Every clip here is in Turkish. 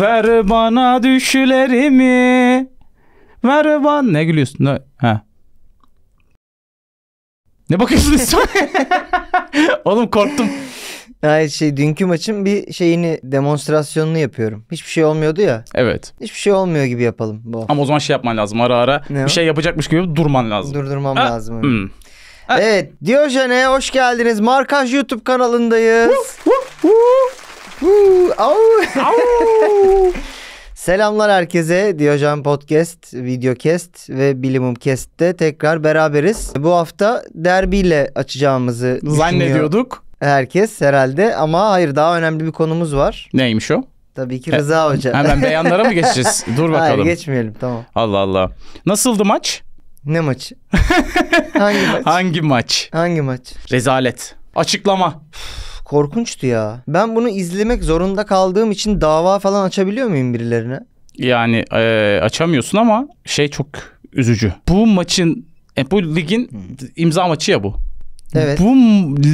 Ver bana düşlerimi. Ver bana. Ne gülüyorsun? Ne? Ha. Ne bakıyorsun Oğlum korktum. Hayır şey dünkü maçın bir şeyini demonstrasyonunu yapıyorum. Hiçbir şey olmuyordu ya. Evet. Hiçbir şey olmuyor gibi yapalım bu. Ama o zaman şey yapman lazım ara ara ne bir o? şey yapacakmış gibi durman lazım. Durdurmam ha. lazım. Hmm. Ha. Evet Diyojen'e hoş geldiniz. Markaj YouTube kanalındayız. Woof, woof, woof. Selamlar herkese. Diyojen Podcast, Videocast ve Bilimum Cast'te tekrar beraberiz. Bu hafta derbiyle açacağımızı zannediyorduk. Herkes herhalde ama hayır daha önemli bir konumuz var. Neymiş o? Tabii ki e, Rıza He, Hoca. Hemen beyanlara mı geçeceğiz? Dur bakalım. Hayır geçmeyelim tamam. Allah Allah. Nasıldı maç? Ne maçı? Hangi maç? Hangi maç? Hangi maç? Rezalet. Açıklama korkunçtu ya. Ben bunu izlemek zorunda kaldığım için dava falan açabiliyor muyum birilerine? Yani e, açamıyorsun ama şey çok üzücü. Bu maçın e, bu ligin hmm. imza maçı ya bu. Evet. Bu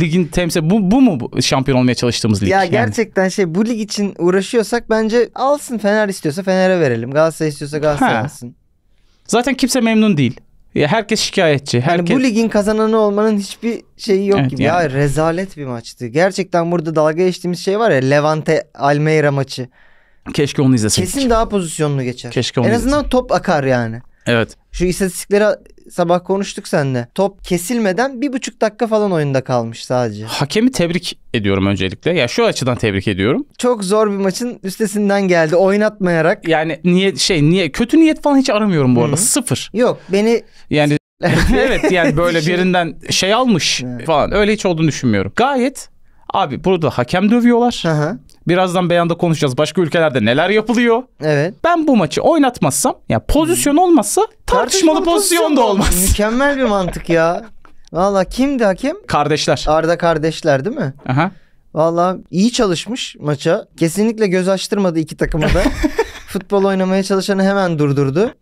ligin temsil bu, bu mu şampiyon olmaya çalıştığımız lig? Ya yani. gerçekten şey bu lig için uğraşıyorsak bence alsın Fener istiyorsa Fener'e verelim. Galatasaray istiyorsa Galatasaray alsın. Zaten kimse memnun değil. Ya herkes şikayetçi. Herkes... Yani bu ligin kazananı olmanın hiçbir şeyi yok evet, gibi. Yani. Ya rezalet bir maçtı. Gerçekten burada dalga geçtiğimiz şey var ya Levante Almeida maçı. Keşke onu izleseydik. Kesin daha pozisyonlu geçer. Keşke onu En azından top akar yani. Evet. Şu istatistiklere sabah konuştuk seninle. Top kesilmeden bir buçuk dakika falan oyunda kalmış sadece. Hakemi tebrik ediyorum öncelikle. Ya şu açıdan tebrik ediyorum. Çok zor bir maçın üstesinden geldi oynatmayarak. Yani niye şey niye kötü niyet falan hiç aramıyorum bu arada. Hı-hı. Sıfır. Yok beni yani evet yani böyle birinden şey almış evet. falan öyle hiç olduğunu düşünmüyorum. Gayet abi burada hakem dövüyorlar. Hı hı. Birazdan beyanda konuşacağız. Başka ülkelerde neler yapılıyor? Evet. Ben bu maçı oynatmazsam ya yani pozisyon olmazsa tartışmalı, tartışmalı pozisyon da olmaz. Mükemmel bir mantık ya. Valla kimdi hakem? Kardeşler. Arda kardeşler değil mi? Aha. Valla iyi çalışmış maça. Kesinlikle göz açtırmadı iki takımı da. Futbol oynamaya çalışanı hemen durdurdu.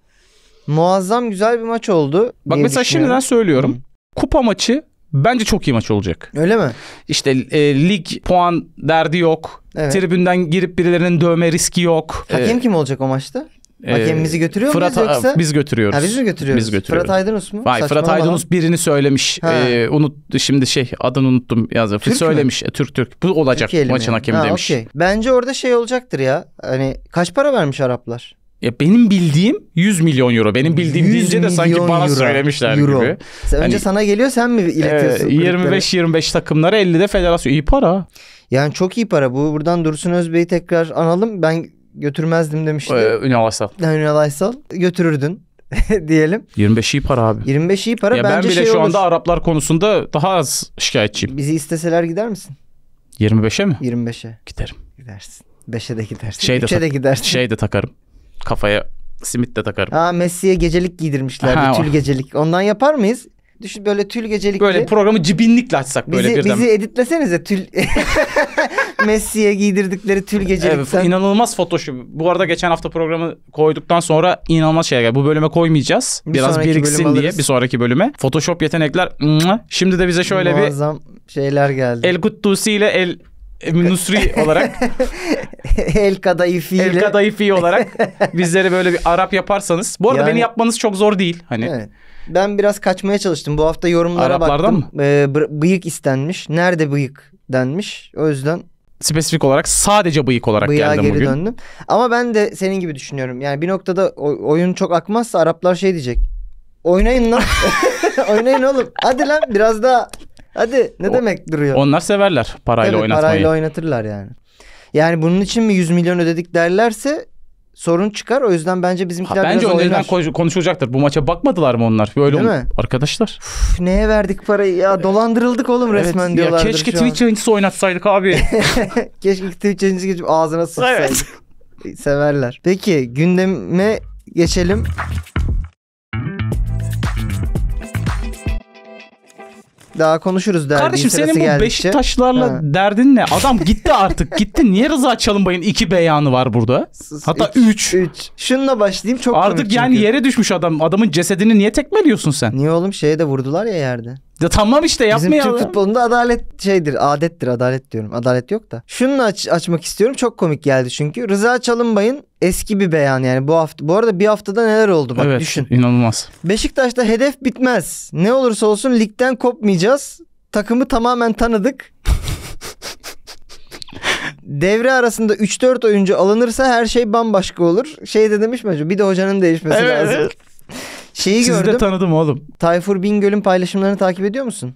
Muazzam güzel bir maç oldu. Bak mesela şimdiden söylüyorum. Hı. Kupa maçı Bence çok iyi maç olacak. Öyle mi? İşte e, lig puan derdi yok. Evet. Tribünden girip birilerinin dövme riski yok. Hakem ee, kim olacak o maçta? E, Hakemimizi götürüyor Fırat, muyuz yoksa? Biz götürüyoruz. Ha, biz mi götürüyoruz? Biz götürüyoruz. Fırat Aydınus mu? Hayır Fırat Aydınus birini söylemiş. Ha. E, unut şimdi şey adını unuttum yazdı. Türk söylemiş. Mi? E, Türk Türk. Bu olacak Türkiye'li maçın yani. hakemi demiş. Okay. Bence orada şey olacaktır ya. Hani kaç para vermiş Araplar? Ya benim bildiğim 100 milyon euro. Benim bildiğim deyince de sanki bana euro, söylemişler euro. gibi. Sen önce hani, sana geliyor sen mi ee, iletiyorsun? E, 25 25 takımlara 50 de federasyon. İyi para. Yani çok iyi para. Bu buradan Dursun Özbey'i tekrar analım. Ben götürmezdim demişti. Ee, Ünal Aysal. Ünal Aysal. Götürürdün. diyelim. 25 iyi para abi. 25 iyi para ya bence ben bile şey şu olur. anda Araplar konusunda daha az şikayetçiyim. Bizi isteseler gider misin? 25'e mi? 25'e. Giderim. Gidersin. 5'e de gidersin. Şey 3'e de, tak- de gidersin. Şey de takarım kafaya simit de takarım. Aa Messi'ye gecelik giydirmişler Ha, tül gecelik. Ondan yapar mıyız? Düşün böyle tül gecelikli. Böyle programı cibinlikle açsak bizi, böyle birden. Bizi editlesenize tül. Messi'ye giydirdikleri tül gecelik. Evet, inanılmaz Photoshop. Bu arada geçen hafta programı koyduktan sonra inanılmaz şeyler geldi. Bu bölüme koymayacağız. Bir Biraz biriksin diye bir sonraki bölüme. Photoshop yetenekler. Şimdi de bize şöyle Muazzam bir... Muazzam şeyler geldi. El Kuttusi ile El Nusri olarak El Kadayıfi ile El Kadayıfi olarak bizlere böyle bir Arap yaparsanız. Bu arada yani, beni yapmanız çok zor değil hani. Evet. Ben biraz kaçmaya çalıştım. Bu hafta yorumlara Araplardan baktım. Mı? Ee, bıyık istenmiş. Nerede bıyık denmiş. O yüzden spesifik olarak sadece bıyık olarak Bıyığa geldim geri bugün. döndüm. Ama ben de senin gibi düşünüyorum. Yani bir noktada oyun çok akmazsa Araplar şey diyecek. Oynayın lan. Oynayın oğlum. Hadi lan biraz daha Hadi ne o, demek duruyor? Onlar severler parayla Tabii, oynatmayı. Parayla oynatırlar yani. Yani bunun için mi 100 milyon ödedik derlerse sorun çıkar. O yüzden bence bizimkiler ha, bence biraz oynar. Bence konuşulacaktır. Bu maça bakmadılar mı onlar? Böyle Değil mi? Arkadaşlar. Uf, neye verdik parayı? Ya dolandırıldık oğlum evet, resmen diyorlar. Keşke Twitch yayıncısı oynatsaydık abi. keşke Twitch yayıncısı geçip ağzına sıksaydık. Evet. Severler. Peki gündeme geçelim. Daha konuşuruz derdi. Kardeşim senin bu geldikçe. Beşiktaşlarla ha. derdin ne? Adam gitti artık. gitti. Niye Rıza Çalınbay'ın iki beyanı var burada? Hatta üç. üç. üç. Şununla başlayayım çok Artık yani çünkü. yere düşmüş adam. Adamın cesedini niye tekmeliyorsun sen? Niye oğlum şeye de vurdular ya yerde. Ya tamam işte yapma Bizim Türk futbolunda adalet şeydir, adettir, adalet diyorum. Adalet yok da. Şunu aç, açmak istiyorum. Çok komik geldi çünkü. Rıza Çalınbay'ın eski bir beyan yani bu hafta. Bu arada bir haftada neler oldu bak evet, düşün. inanılmaz. Beşiktaş'ta hedef bitmez. Ne olursa olsun ligden kopmayacağız. Takımı tamamen tanıdık. devre arasında 3-4 oyuncu alınırsa her şey bambaşka olur. Şey de demiş mi Bir de hocanın değişmesi evet. lazım. Şeyi Sizi gördüm. de tanıdım oğlum. Tayfur Bingöl'ün paylaşımlarını takip ediyor musun?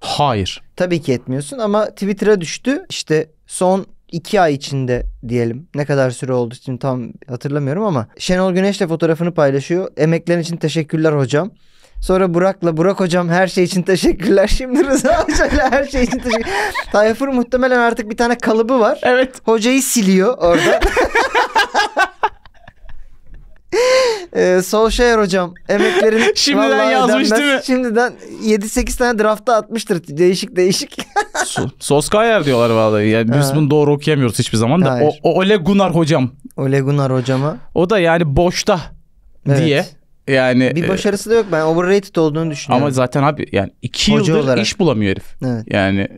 Hayır. Tabii ki etmiyorsun ama Twitter'a düştü. İşte son iki ay içinde diyelim. Ne kadar süre oldu şimdi tam hatırlamıyorum ama. Şenol Güneş'le fotoğrafını paylaşıyor. Emeklerin için teşekkürler hocam. Sonra Burak'la Burak hocam her şey için teşekkürler. Şimdi Rıza hocayla her şey için teşekkür. Tayfur muhtemelen artık bir tane kalıbı var. Evet. Hocayı siliyor orada. Ee, Solskjaer hocam emeklerin Şimdiden yazmış değil mi? Şimdiden 7-8 tane draftta atmıştır. Değişik değişik. So- Solskjaer diyorlar vallahi. Yani biz bunu doğru okuyamıyoruz hiçbir zaman da. Hayır. O, Ole Gunnar hocam. Ole Gunnar hocama. O da yani boşta evet. diye. Yani bir e, başarısı da yok. Ben overrated olduğunu düşünüyorum. Ama zaten abi yani iki Hoca yıldır olarak. iş bulamıyor herif. Evet. Yani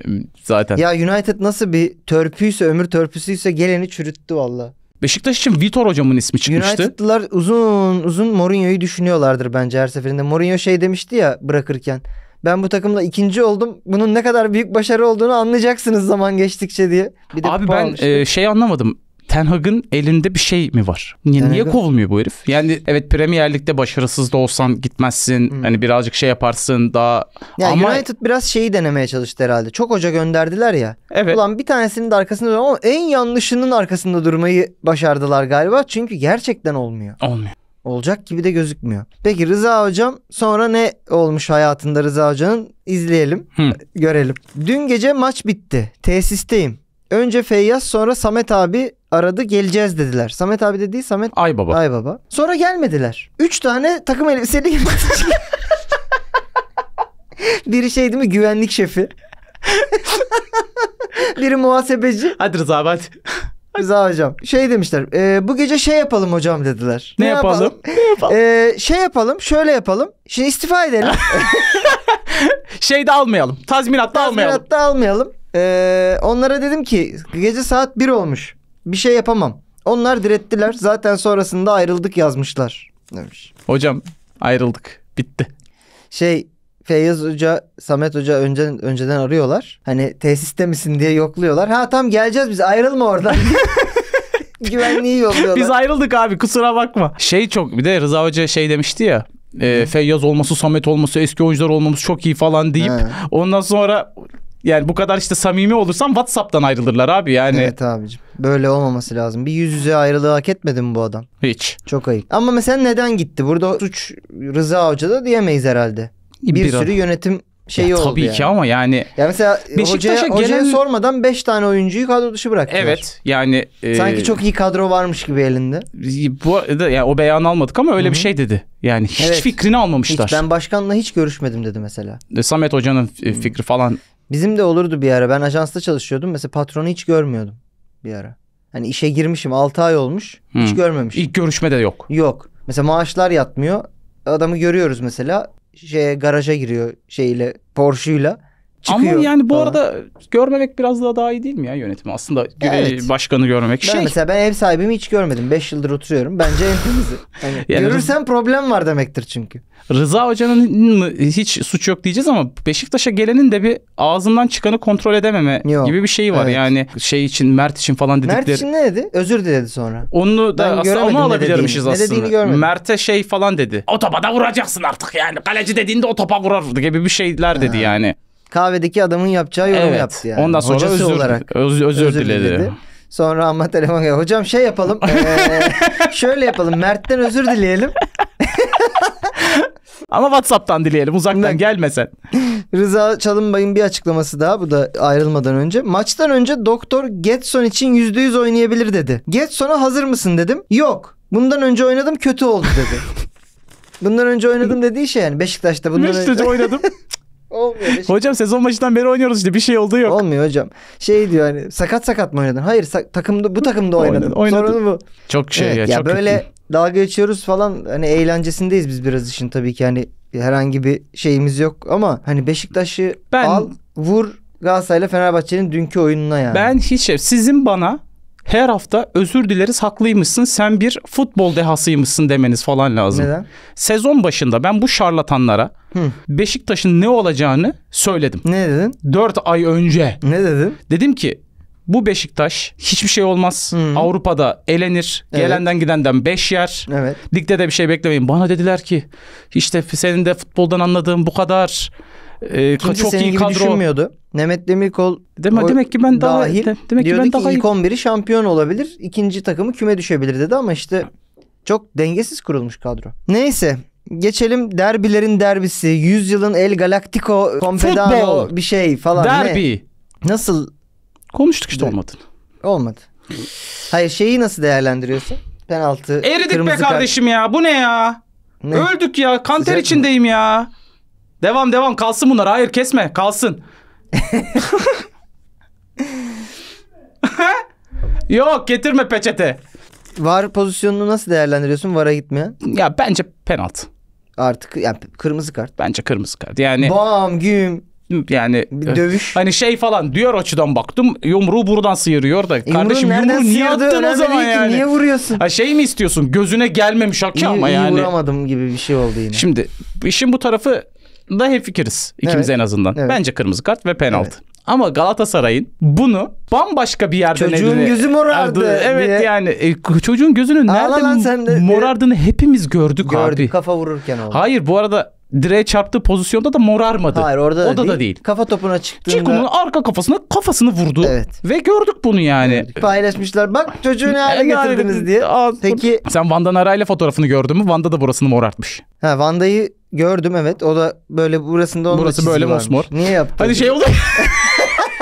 zaten. Ya United nasıl bir törpüyse ömür törpüsüyse geleni çürüttü valla. Beşiktaş için Vitor hocamın ismi çıkmıştı. United'lılar uzun uzun Mourinho'yu düşünüyorlardır bence her seferinde. Mourinho şey demişti ya bırakırken. Ben bu takımla ikinci oldum. Bunun ne kadar büyük başarı olduğunu anlayacaksınız zaman geçtikçe diye. Bir de Abi ben e, şey anlamadım. Ten Hag'ın elinde bir şey mi var? Niye, niye kovulmuyor bu herif? Yani evet Premier Lig'de başarısız da olsan gitmezsin. Hmm. Hani birazcık şey yaparsın daha. Yani ama... United biraz şeyi denemeye çalıştı herhalde. Çok hoca gönderdiler ya. Evet. Ulan bir tanesinin de arkasında duruyor ama en yanlışının arkasında durmayı başardılar galiba. Çünkü gerçekten olmuyor. Olmuyor. Olacak gibi de gözükmüyor. Peki Rıza Hocam sonra ne olmuş hayatında Rıza Hoca'nın? izleyelim, Hı. görelim. Dün gece maç bitti. Tesisteyim. Önce Feyyaz sonra Samet abi aradı geleceğiz dediler. Samet abi de değil Samet Ay baba. Ay baba. Sonra gelmediler. Üç tane takım elbiseli Biri şey değil mi güvenlik şefi. Biri muhasebeci. Hadi Rıza abi hadi. Rıza hocam. Şey demişler. E, bu gece şey yapalım hocam dediler. Ne, ne yapalım? yapalım? Ne yapalım? E, şey yapalım. Şöyle yapalım. Şimdi istifa edelim. şey de almayalım. Tazminat da almayalım. Tazminat da almayalım. E, onlara dedim ki gece saat 1 olmuş bir şey yapamam. Onlar direttiler zaten sonrasında ayrıldık yazmışlar demiş. Hocam ayrıldık bitti. Şey Feyyaz Hoca, Samet Hoca önceden, önceden arıyorlar. Hani tesiste misin diye yokluyorlar. Ha tam geleceğiz biz ayrılma oradan. Güvenliği yokluyorlar. Biz ayrıldık abi kusura bakma. Şey çok bir de Rıza Hoca şey demişti ya e, Feyyaz olması, Samet olması, eski oyuncular olmamız çok iyi falan deyip He. ondan sonra yani bu kadar işte samimi olursam WhatsApp'tan ayrılırlar abi yani. Evet abicim. Böyle olmaması lazım. Bir yüz yüze ayrılığı hak etmedi mi bu adam? Hiç. Çok ayıp. Ama mesela neden gitti? Burada suç Rıza hocada diyemeyiz herhalde. Bir, bir sürü yönetim şeyi ya, tabii oldu Tabii yani. ki ama yani. Ya mesela hocaya, gelen... hocaya sormadan 5 tane oyuncuyu kadro dışı bıraktılar. Evet yani. E... Sanki çok iyi kadro varmış gibi elinde. Bu da yani o beyanı almadık ama öyle Hı-hı. bir şey dedi. Yani hiç evet. fikrini almamışlar. Hiç, ben başkanla hiç görüşmedim dedi mesela. E, Samet Hoca'nın fikri falan Bizim de olurdu bir ara. Ben ajansta çalışıyordum. Mesela patronu hiç görmüyordum bir ara. Hani işe girmişim 6 ay olmuş. Hiç görmemişim. İlk görüşme de yok. Yok. Mesela maaşlar yatmıyor. Adamı görüyoruz mesela. Şey garaja giriyor şeyle Porsche'uyla çıkıyor. Ama yani bu falan. arada görmemek biraz daha daha iyi değil mi ya yönetimi? Aslında evet. başkanı görmemek ben şey. Mesela ben ev sahibimi hiç görmedim. Beş yıldır oturuyorum. Bence en temizi. Yani yani görürsen problem var demektir çünkü. Rıza Hoca'nın hiç suç yok diyeceğiz ama Beşiktaş'a gelenin de bir ağzından çıkanı kontrol edememe Yok. gibi bir şey var. Evet. Yani şey için Mert için falan dedikleri. Mert için ne dedi? Özür diledi sonra. Onu da ben aslında onu alabilirmişiz aslında. Ne dediğini görmedim. Mert'e şey falan dedi. O topa da vuracaksın artık yani. Kaleci dediğinde o topa vurardı gibi bir şeyler dedi ha. yani kahvedeki adamın yapacağı yorum evet. yaptı yani. Ondan sonra Hocası özür, olarak öz, özür, özür diledi. diledi. Sonra ama telefon geldi. Hocam şey yapalım. ee, şöyle yapalım. Mert'ten özür dileyelim. ama WhatsApp'tan dileyelim. Uzaktan gelmesen. Rıza Çalınbay'ın bir açıklaması daha. Bu da ayrılmadan önce. Maçtan önce doktor Getson için %100 oynayabilir dedi. Getson'a hazır mısın dedim. Yok. Bundan önce oynadım kötü oldu dedi. Bundan önce oynadım dediği şey yani Beşiktaş'ta bundan Beşiktaş'ta önce oynadım. Olmuyor. Beşiktaş. Hocam sezon başından beri oynuyoruz işte bir şey olduğu yok. Olmuyor hocam. Şey diyor hani sakat sakat mı oynadın? Hayır sak- takımda bu takımda oynadım. oynadım. Sorunu bu. Çok şey evet, ya, ya çok böyle kötü. dalga geçiyoruz falan hani eğlencesindeyiz biz biraz işin tabii ki hani herhangi bir şeyimiz yok ama hani Beşiktaş'ı ben... al vur Galatasaray'la Fenerbahçe'nin dünkü oyununa yani. Ben hiç şey, sizin bana her hafta özür dileriz haklıymışsın sen bir futbol dehasıymışsın demeniz falan lazım. Neden? Sezon başında ben bu şarlatanlara Hı. Beşiktaş'ın ne olacağını söyledim. Ne dedin? Dört ay önce. Ne dedin? Dedim ki bu Beşiktaş hiçbir şey olmaz. Hı. Avrupa'da elenir. Evet. Gelenden gidenden beş yer. Evet. Ligde de bir şey beklemeyin. Bana dediler ki işte senin de futboldan anladığın bu kadar. E, Kimse çok senin iyi gibi kadro. düşünmüyordu. Demet Demirkol Deme, demek ki ben daha dahil, de, demek ki ben ki ilk 11'i şampiyon olabilir. ikinci takımı küme düşebilir dedi ama işte çok dengesiz kurulmuş kadro. Neyse geçelim derbilerin derbisi. Yüzyılın El Galactico Confedano bir şey falan. Derbi. Ne? Nasıl? Konuştuk işte olmadı. Olmadı. Hayır şeyi nasıl değerlendiriyorsun? Penaltı. Eridik be kardeşim kart. ya bu ne ya? Ne? Öldük ya kanter Sıcak içindeyim mı? ya. Devam devam kalsın bunlar. Hayır kesme kalsın. Yok getirme peçete. Var pozisyonunu nasıl değerlendiriyorsun VAR'a gitmeyen? Ya bence penaltı. Artık yani kırmızı kart. Bence kırmızı kart. Yani Bam güm. Yani bir dövüş. Hani şey falan diyor açıdan baktım yumruğu buradan sıyırıyor da. Yumruğu Kardeşim yumruğu niye attın o zaman yani? Niye vuruyorsun? Ha şey mi istiyorsun? Gözüne gelmemiş hakem ama yani. yani. vuramadım gibi bir şey oldu yine. Şimdi işin bu tarafı da hemfikiriz ikimiz evet. en azından. Evet. Bence kırmızı kart ve penaltı. Evet. Ama Galatasaray'ın bunu bambaşka bir yerde çocuğun nedeni, gözü morardı. Evet diye. yani e, çocuğun gözünün nerede sen de, morardığını hepimiz gördük, gördük abi. kafa vururken oldu. Hayır bu arada direğe çarptığı pozisyonda da morarmadı. Hayır orada da, da, değil. da değil. Kafa topuna çıktığında. Çiko'nun arka kafasına kafasını vurdu. Evet. Ve gördük bunu yani. Gördük. Paylaşmışlar bak çocuğu ne hale getirdiniz diye. Aa, Peki. Sen Vanda arayla fotoğrafını gördün mü? Van'da da burasını morartmış. Ha Vanda'yı gördüm evet. O da böyle burasında onun Burası böyle mosmor. Niye yaptın? Hani şey oldu.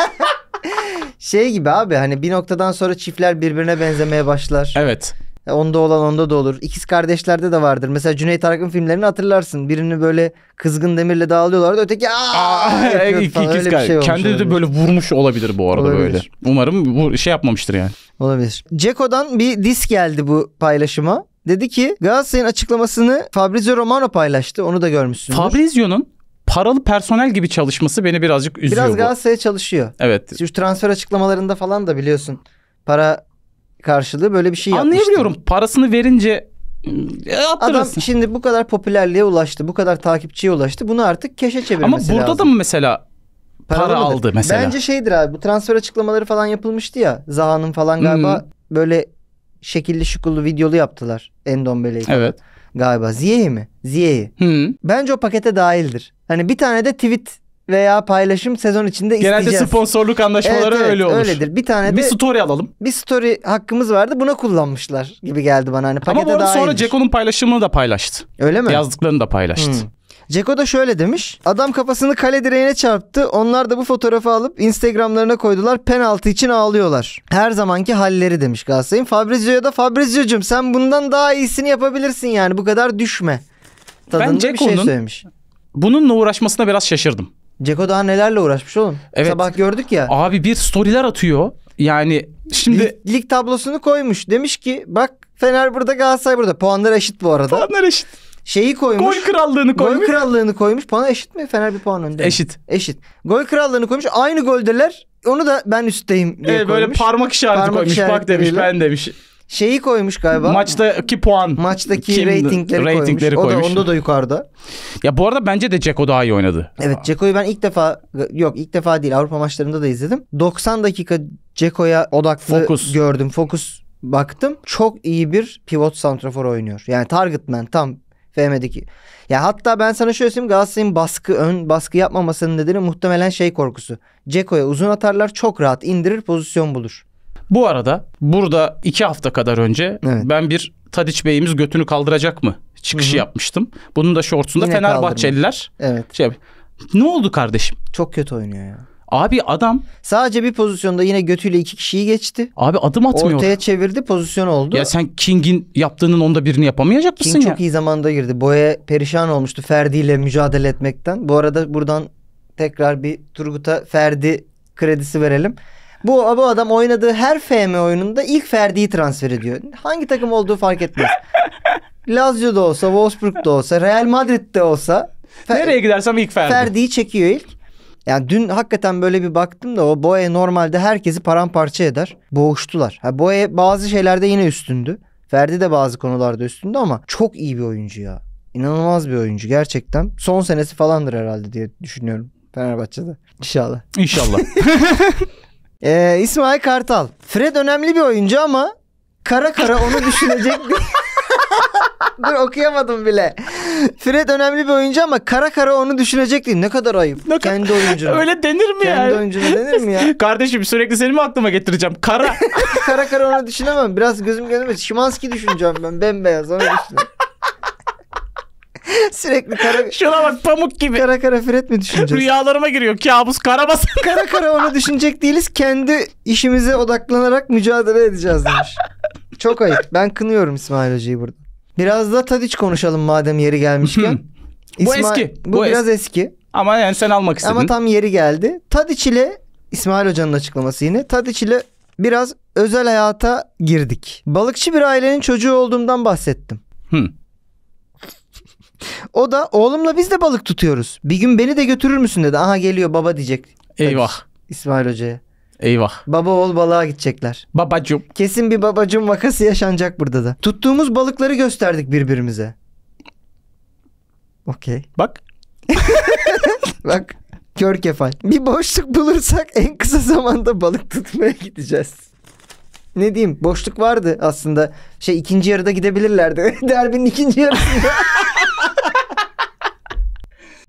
şey gibi abi hani bir noktadan sonra çiftler birbirine benzemeye başlar. Evet. E, onda olan onda da olur. İkiz kardeşlerde de vardır. Mesela Cüneyt Arkın filmlerini hatırlarsın. Birini böyle kızgın demirle dağılıyorlardı. Öteki aa yapıyordu iki, falan. bir şey olmuş Kendi de böyle vurmuş olabilir bu arada Olabilir. böyle. Umarım bu şey yapmamıştır yani. Olabilir. Ceko'dan bir disk geldi bu paylaşıma. Dedi ki Galatasaray'ın açıklamasını Fabrizio Romano paylaştı. Onu da görmüşsünüz. Fabrizio'nun paralı personel gibi çalışması beni birazcık üzüyor Biraz bu. Galatasaray'a çalışıyor. Evet. Şu transfer açıklamalarında falan da biliyorsun. Para karşılığı böyle bir şey yapmıştı. Anlayabiliyorum. Parasını verince e, Adam şimdi bu kadar popülerliğe ulaştı. Bu kadar takipçiye ulaştı. Bunu artık keşe çevirmesi lazım. Ama burada lazım. da mı mesela para, para aldı mesela? Bence şeydir abi. Bu transfer açıklamaları falan yapılmıştı ya. Zaha'nın falan galiba hmm. böyle şekilli şukullu videolu yaptılar. Endombele'yi. Evet. Galiba. Ziye'yi mi? Ziye'yi. Hmm. Bence o pakete dahildir. Hani bir tane de tweet veya paylaşım sezon içinde Genelde isteyeceğiz. sponsorluk anlaşmaları Evet, evet, öyle olur. öyledir. Bir tane de Bir story alalım. bir story hakkımız vardı buna kullanmışlar gibi geldi bana. Hani pakete Ama bu arada sonra Ceko'nun paylaşımını da paylaştı. Öyle mi? Yazdıklarını da paylaştı. Hmm. Ceko da şöyle demiş. Adam kafasını kale direğine çarptı. Onlar da bu fotoğrafı alıp Instagramlarına koydular. Penaltı için ağlıyorlar. Her zamanki halleri demiş Galatasaray'ın. Fabrizio'ya da Fabrizio'cum sen bundan daha iyisini yapabilirsin yani. Bu kadar düşme. Tadında Ben bir şey Ceko'nun- Bununla uğraşmasına biraz şaşırdım. Ceko daha nelerle uğraşmış oğlum. Evet. Sabah gördük ya. Abi bir storyler atıyor. Yani şimdi... Lig, lig tablosunu koymuş. Demiş ki bak Fener burada Galatasaray burada. Puanlar eşit bu arada. Puanlar eşit. Şeyi koymuş. Gol krallığını koymuş. Gol krallığını koymuş. Puan eşit mi? Fener bir puan önde. Eşit. Eşit. Gol krallığını koymuş. Aynı goldeler. Onu da ben üstteyim diye evet, koymuş. Böyle parmak işareti parmak koymuş. Işareti bak demiş ben demiş. Şeyi koymuş galiba. Maçtaki puan. Maçtaki kim, ratingleri, ratingleri koymuş. koymuş. O da onda da yukarıda. Ya bu arada bence de Ceko daha iyi oynadı. Evet Ceko'yu ben ilk defa yok ilk defa değil Avrupa maçlarında da izledim. 90 dakika Ceko'ya odaklı Focus. gördüm. Fokus baktım. Çok iyi bir pivot santrafor oynuyor. Yani target man tam FM'deki. Ya hatta ben sana şöyle söyleyeyim Galatasaray'ın baskı ön baskı yapmamasının nedeni muhtemelen şey korkusu. Ceko'ya uzun atarlar çok rahat indirir pozisyon bulur. Bu arada burada iki hafta kadar önce evet. ben bir Tadiç Bey'imiz götünü kaldıracak mı çıkışı Hı-hı. yapmıştım. Bunun da şortsunda Yine Fenerbahçeliler. Kaldırmış. Evet. Şey, ne oldu kardeşim? Çok kötü oynuyor ya. Abi adam sadece bir pozisyonda yine götüyle iki kişiyi geçti. Abi adım atmıyor. Ortaya çevirdi pozisyon oldu. Ya sen King'in yaptığının onda birini yapamayacak King mısın King çok iyi zamanda girdi. Boya perişan olmuştu Ferdi ile mücadele etmekten. Bu arada buradan tekrar bir Turgut'a Ferdi kredisi verelim. Bu, bu adam oynadığı her FM oyununda ilk Ferdi'yi transfer ediyor. Hangi takım olduğu fark etmez. Lazio'da olsa, Wolfsburg'da olsa, Real Madrid'de olsa Fer- Nereye gidersem ilk Ferdi. Ferdi'yi çekiyor ilk. Yani dün hakikaten böyle bir baktım da o Boye normalde herkesi paramparça eder. Boğuştular. Ha Boye bazı şeylerde yine üstündü. Ferdi de bazı konularda üstündü ama çok iyi bir oyuncu ya. İnanılmaz bir oyuncu gerçekten. Son senesi falandır herhalde diye düşünüyorum Fenerbahçe'de. İnşallah. İnşallah. Ee, İsmail Kartal. Fred önemli bir oyuncu ama kara kara onu düşünecek bir... Dur okuyamadım bile. Fred önemli bir oyuncu ama kara kara onu düşünecek değil. Ne kadar ayıp. Ne kadar... Kendi oyuncuna. Öyle denir mi Kendi yani? Kendi oyuncuna denir mi ya? Kardeşim sürekli seni mi aklıma getireceğim? Kara. kara kara onu düşünemem. Biraz gözüm gönlüme. Şimanski düşüneceğim ben. Bembeyaz onu düşüneceğim. Sürekli kara... Şuna bak pamuk gibi. Kara kara füret mi düşüneceğiz? Rüyalarıma giriyor kabus karabas. kara kara onu düşünecek değiliz. Kendi işimize odaklanarak mücadele edeceğiz demiş. Çok ayıp. Ben kınıyorum İsmail Hoca'yı burada. Biraz da Tadiç konuşalım madem yeri gelmişken. bu İsmail... eski. Bu, bu biraz eski. Ama yani sen almak istedin. Ama tam yeri geldi. Tadiç ile İsmail Hoca'nın açıklaması yine. Tadiç ile biraz özel hayata girdik. Balıkçı bir ailenin çocuğu olduğumdan bahsettim. Hmm. O da oğlumla biz de balık tutuyoruz. Bir gün beni de götürür müsün dedi. Aha geliyor baba diyecek. Eyvah. Tabii, İsmail Hoca'ya. Eyvah. Baba oğul balığa gidecekler. Babacım. Kesin bir babacım vakası yaşanacak burada da. Tuttuğumuz balıkları gösterdik birbirimize. Okey. Bak. Bak. Kör kefal. Bir boşluk bulursak en kısa zamanda balık tutmaya gideceğiz. Ne diyeyim boşluk vardı aslında. Şey ikinci yarıda gidebilirlerdi. Derbinin ikinci yarısında.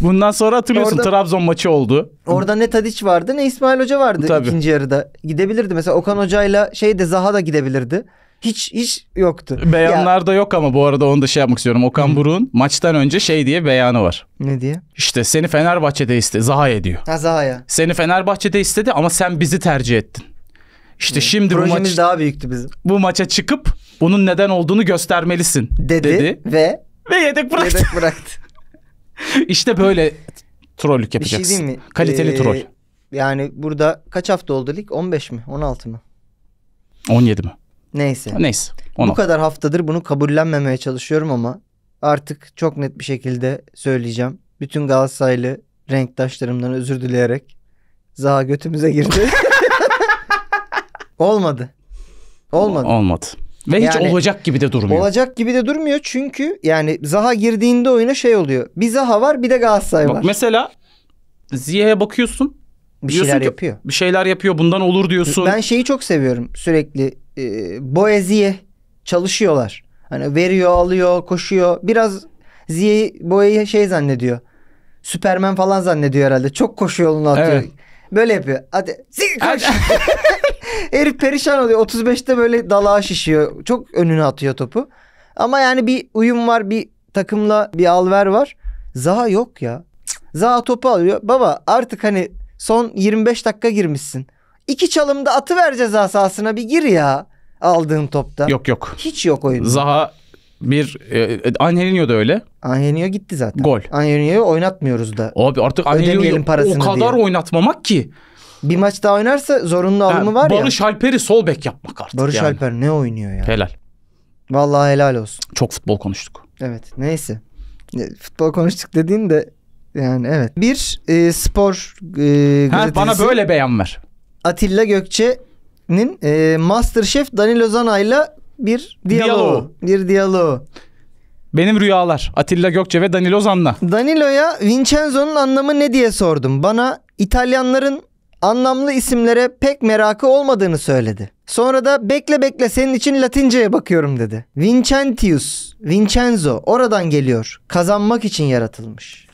Bundan sonra hatırlıyorsun orada, Trabzon maçı oldu. Orada ne Tadiç vardı ne İsmail Hoca vardı Tabii. ikinci yarıda. Gidebilirdi mesela Okan Hoca'yla şey de Zaha da gidebilirdi. Hiç hiç yoktu. Beyanlarda ya. yok ama bu arada onu da şey yapmak istiyorum. Okan Buruk'un maçtan önce şey diye beyanı var. Ne diye? İşte seni Fenerbahçe'de istedi. Zaha'ya diyor. Ha Zaha'ya. Seni Fenerbahçe'de istedi ama sen bizi tercih ettin. İşte Hı. şimdi Projemiz bu maç daha büyüktü bizim. Bu maça çıkıp bunun neden olduğunu göstermelisin dedi, dedi. ve ve yedek bıraktı. Yedek bıraktı. İşte böyle trollük yapacaksın. Bir şey mi? Kaliteli ee, troll. Yani burada kaç hafta oldu lig? 15 mi? 16 mı? 17 mi? Neyse. Neyse. 16. Bu kadar haftadır bunu kabullenmemeye çalışıyorum ama artık çok net bir şekilde söyleyeceğim. Bütün Galatasaraylı renktaşlarımdan özür dileyerek Zaha götümüze girdi. Olmadı. Olmadı. Olmadı. Ve yani, hiç olacak gibi de durmuyor. Olacak gibi de durmuyor çünkü yani Zaha girdiğinde oyuna şey oluyor. Bir Zaha var bir de Galatasaray Bak, var. Mesela Ziyeh'e bakıyorsun. Bir şeyler ki, yapıyor. Bir şeyler yapıyor bundan olur diyorsun. Ben şeyi çok seviyorum sürekli. E, ee, Boye Ziye çalışıyorlar. Hani veriyor alıyor koşuyor. Biraz Ziye Boye'yi şey zannediyor. Süpermen falan zannediyor herhalde. Çok koşu yolunu atıyor. Evet. Böyle yapıyor. Hadi. Sik koş. Herif perişan oluyor. 35'te böyle dalağa şişiyor. Çok önüne atıyor topu. Ama yani bir uyum var. Bir takımla bir alver var. Zaha yok ya. Zaha topu alıyor. Baba artık hani son 25 dakika girmişsin. İki çalımda atı ver ceza sahasına bir gir ya aldığın topta. Yok yok. Hiç yok oyunda. Zaha bir e, e Angelinho da öyle. Angelinho gitti zaten. Gol. Angelinho'yu oynatmıyoruz da. Abi artık Angelinho'yu o kadar diye. oynatmamak ki. Bir maç daha oynarsa zorunlu alımı var Barış ya. Barış Alper'i sol bek yapmak artık. Barış yani. Alper ne oynuyor ya? Helal. Vallahi helal olsun. Çok futbol konuştuk. Evet neyse. Futbol konuştuk dediğin de yani evet. Bir e, spor e, gazetesi. bana böyle beyan ver. Atilla Gökçe'nin e, Masterchef Danilo Zana'yla bir diyaloğu. Bir diyaloğu. Benim Rüyalar Atilla Gökçe ve Danilo Zanna. Danilo'ya Vincenzo'nun anlamı ne diye sordum. Bana İtalyanların anlamlı isimlere pek merakı olmadığını söyledi. Sonra da bekle bekle senin için Latince'ye bakıyorum dedi. Vincentius, Vincenzo oradan geliyor. Kazanmak için yaratılmış.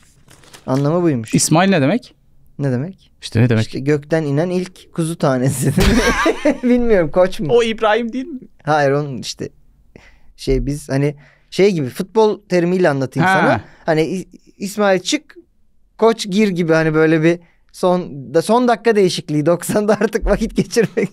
Anlamı buymuş. İsmail ne demek? Ne demek? İşte ne demek? İşte gökten inen ilk kuzu tanesi. Bilmiyorum koç mu? O İbrahim değil mi? Hayır onun işte şey biz hani şey gibi futbol terimiyle anlatayım ha. sana. Hani İsmail çık koç gir gibi hani böyle bir son da son dakika değişikliği 90'da artık vakit geçirmek.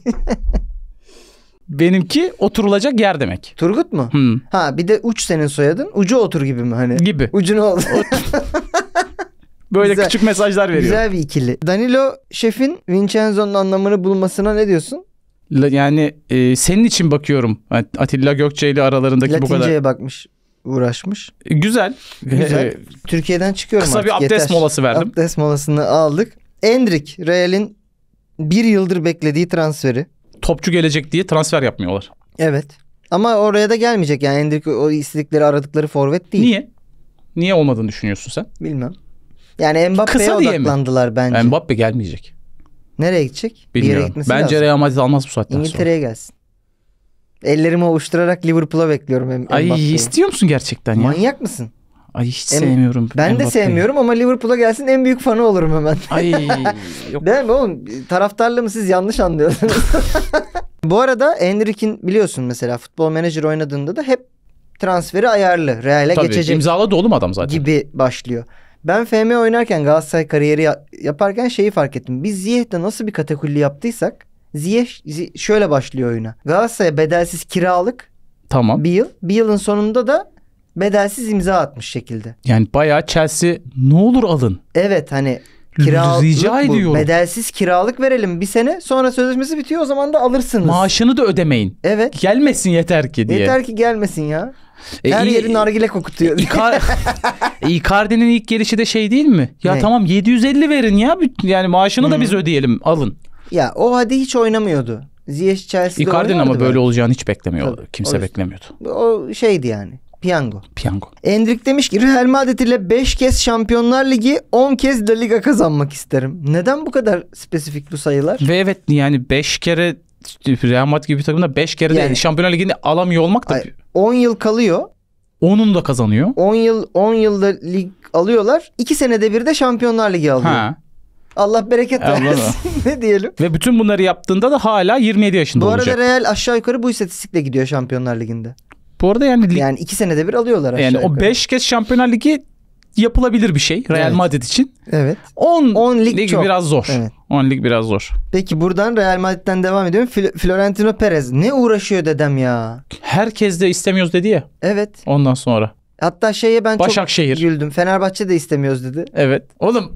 Benimki oturulacak yer demek. Turgut mu? Hmm. Ha bir de uç senin soyadın. Ucu otur gibi mi hani? Gibi. Ucunu ol. Böyle güzel, küçük mesajlar veriyor. Güzel bir ikili. Danilo şefin Vincenzo'nun anlamını bulmasına ne diyorsun? yani e, senin için bakıyorum. Atilla Gökçe ile aralarındaki Latince'ye bu kadar. bakmış uğraşmış. E, güzel. Güzel. E, Türkiye'den çıkıyorum Kısa artık. bir abdest Yeter. molası verdim. Abdest molasını aldık. Endrick, Real'in bir yıldır beklediği transferi. Topçu gelecek diye transfer yapmıyorlar. Evet. Ama oraya da gelmeyecek yani Endrick o istedikleri aradıkları forvet değil. Niye? Niye olmadığını düşünüyorsun sen? Bilmem. Yani Mbappe'ye odaklandılar mi? bence. Mbappe gelmeyecek. Nereye gidecek? Bilmiyorum. Bir yere gitmesi Bence lazım. Real Madrid almaz bu saatten İngiltere'ye sonra. gelsin. Ellerimi ovuşturarak Liverpool'a bekliyorum. Em Ay Mbappe'yi. istiyor musun gerçekten ya? Manyak mısın? Ay hiç em sevmiyorum. Ben Mbappe'yi. de sevmiyorum ama Liverpool'a gelsin en büyük fanı olurum hemen. Ay yok. Değil mi oğlum? Taraftarlığımı siz yanlış anlıyorsunuz. bu arada Enrik'in biliyorsun mesela futbol menajer oynadığında da hep transferi ayarlı. Real'e Tabii, geçecek. imzaladı oğlum adam zaten. Gibi başlıyor. Ben FM oynarken Galatasaray kariyeri yaparken şeyi fark ettim. Biz Ziyeh'te nasıl bir katakulli yaptıysak Ziyeh şöyle başlıyor oyuna. Galatasaray'a bedelsiz kiralık Tamam. Bir yıl. Bir yılın sonunda da bedelsiz imza atmış şekilde. Yani bayağı Chelsea ne olur alın. Evet hani Kiralık rica ediyorum. Bedelsiz kiralık verelim bir sene sonra sözleşmesi bitiyor o zaman da alırsınız. Maaşını da ödemeyin. Evet. Gelmesin yeter ki diye. Yeter ki gelmesin ya. E, Her e, yeri nargile kokutuyor. E, Ikar, Icardi'nin ilk gelişi de şey değil mi? Ya ne? tamam 750 verin ya yani maaşını Hı. da biz ödeyelim alın. Ya o hadi hiç oynamıyordu. Ziyech Chelsea'de Icardi'nin ama böyle, böyle olacağını hiç beklemiyordu Tabii, Kimse o, beklemiyordu. O şeydi yani. Piyango. Piyango. Endrick demiş ki Real Madrid ile 5 kez Şampiyonlar Ligi 10 kez La Liga kazanmak isterim. Neden bu kadar spesifik bu sayılar? Ve evet yani 5 kere Real Madrid gibi bir takımda 5 kere yani, de Şampiyonlar Ligi'ni alamıyor olmak da 10 yıl kalıyor. Onun da kazanıyor. 10 yıl 10 yılda lig alıyorlar. 2 senede bir de Şampiyonlar Ligi alıyor. Ha. Allah bereket versin. ne diyelim. Ve bütün bunları yaptığında da hala 27 yaşında olacak. Bu arada olacak. Real aşağı yukarı bu istatistikle gidiyor Şampiyonlar Ligi'nde. Bu arada yani yani iki senede bir alıyorlar aşağı Yani yukarı. o 5 kez Şampiyonlar Ligi yapılabilir bir şey Real evet. Madrid için. Evet. 10 10 lig, lig çok. biraz zor. Evet. 10 lig biraz zor. Peki buradan Real Madrid'den devam ediyorum. Fl- Florentino Perez ne uğraşıyor dedem ya? Herkes de istemiyoruz dedi ya. Evet. Ondan sonra. Hatta şeye ben Başakşehir. çok güldüm. Fenerbahçe de istemiyoruz dedi. Evet. Oğlum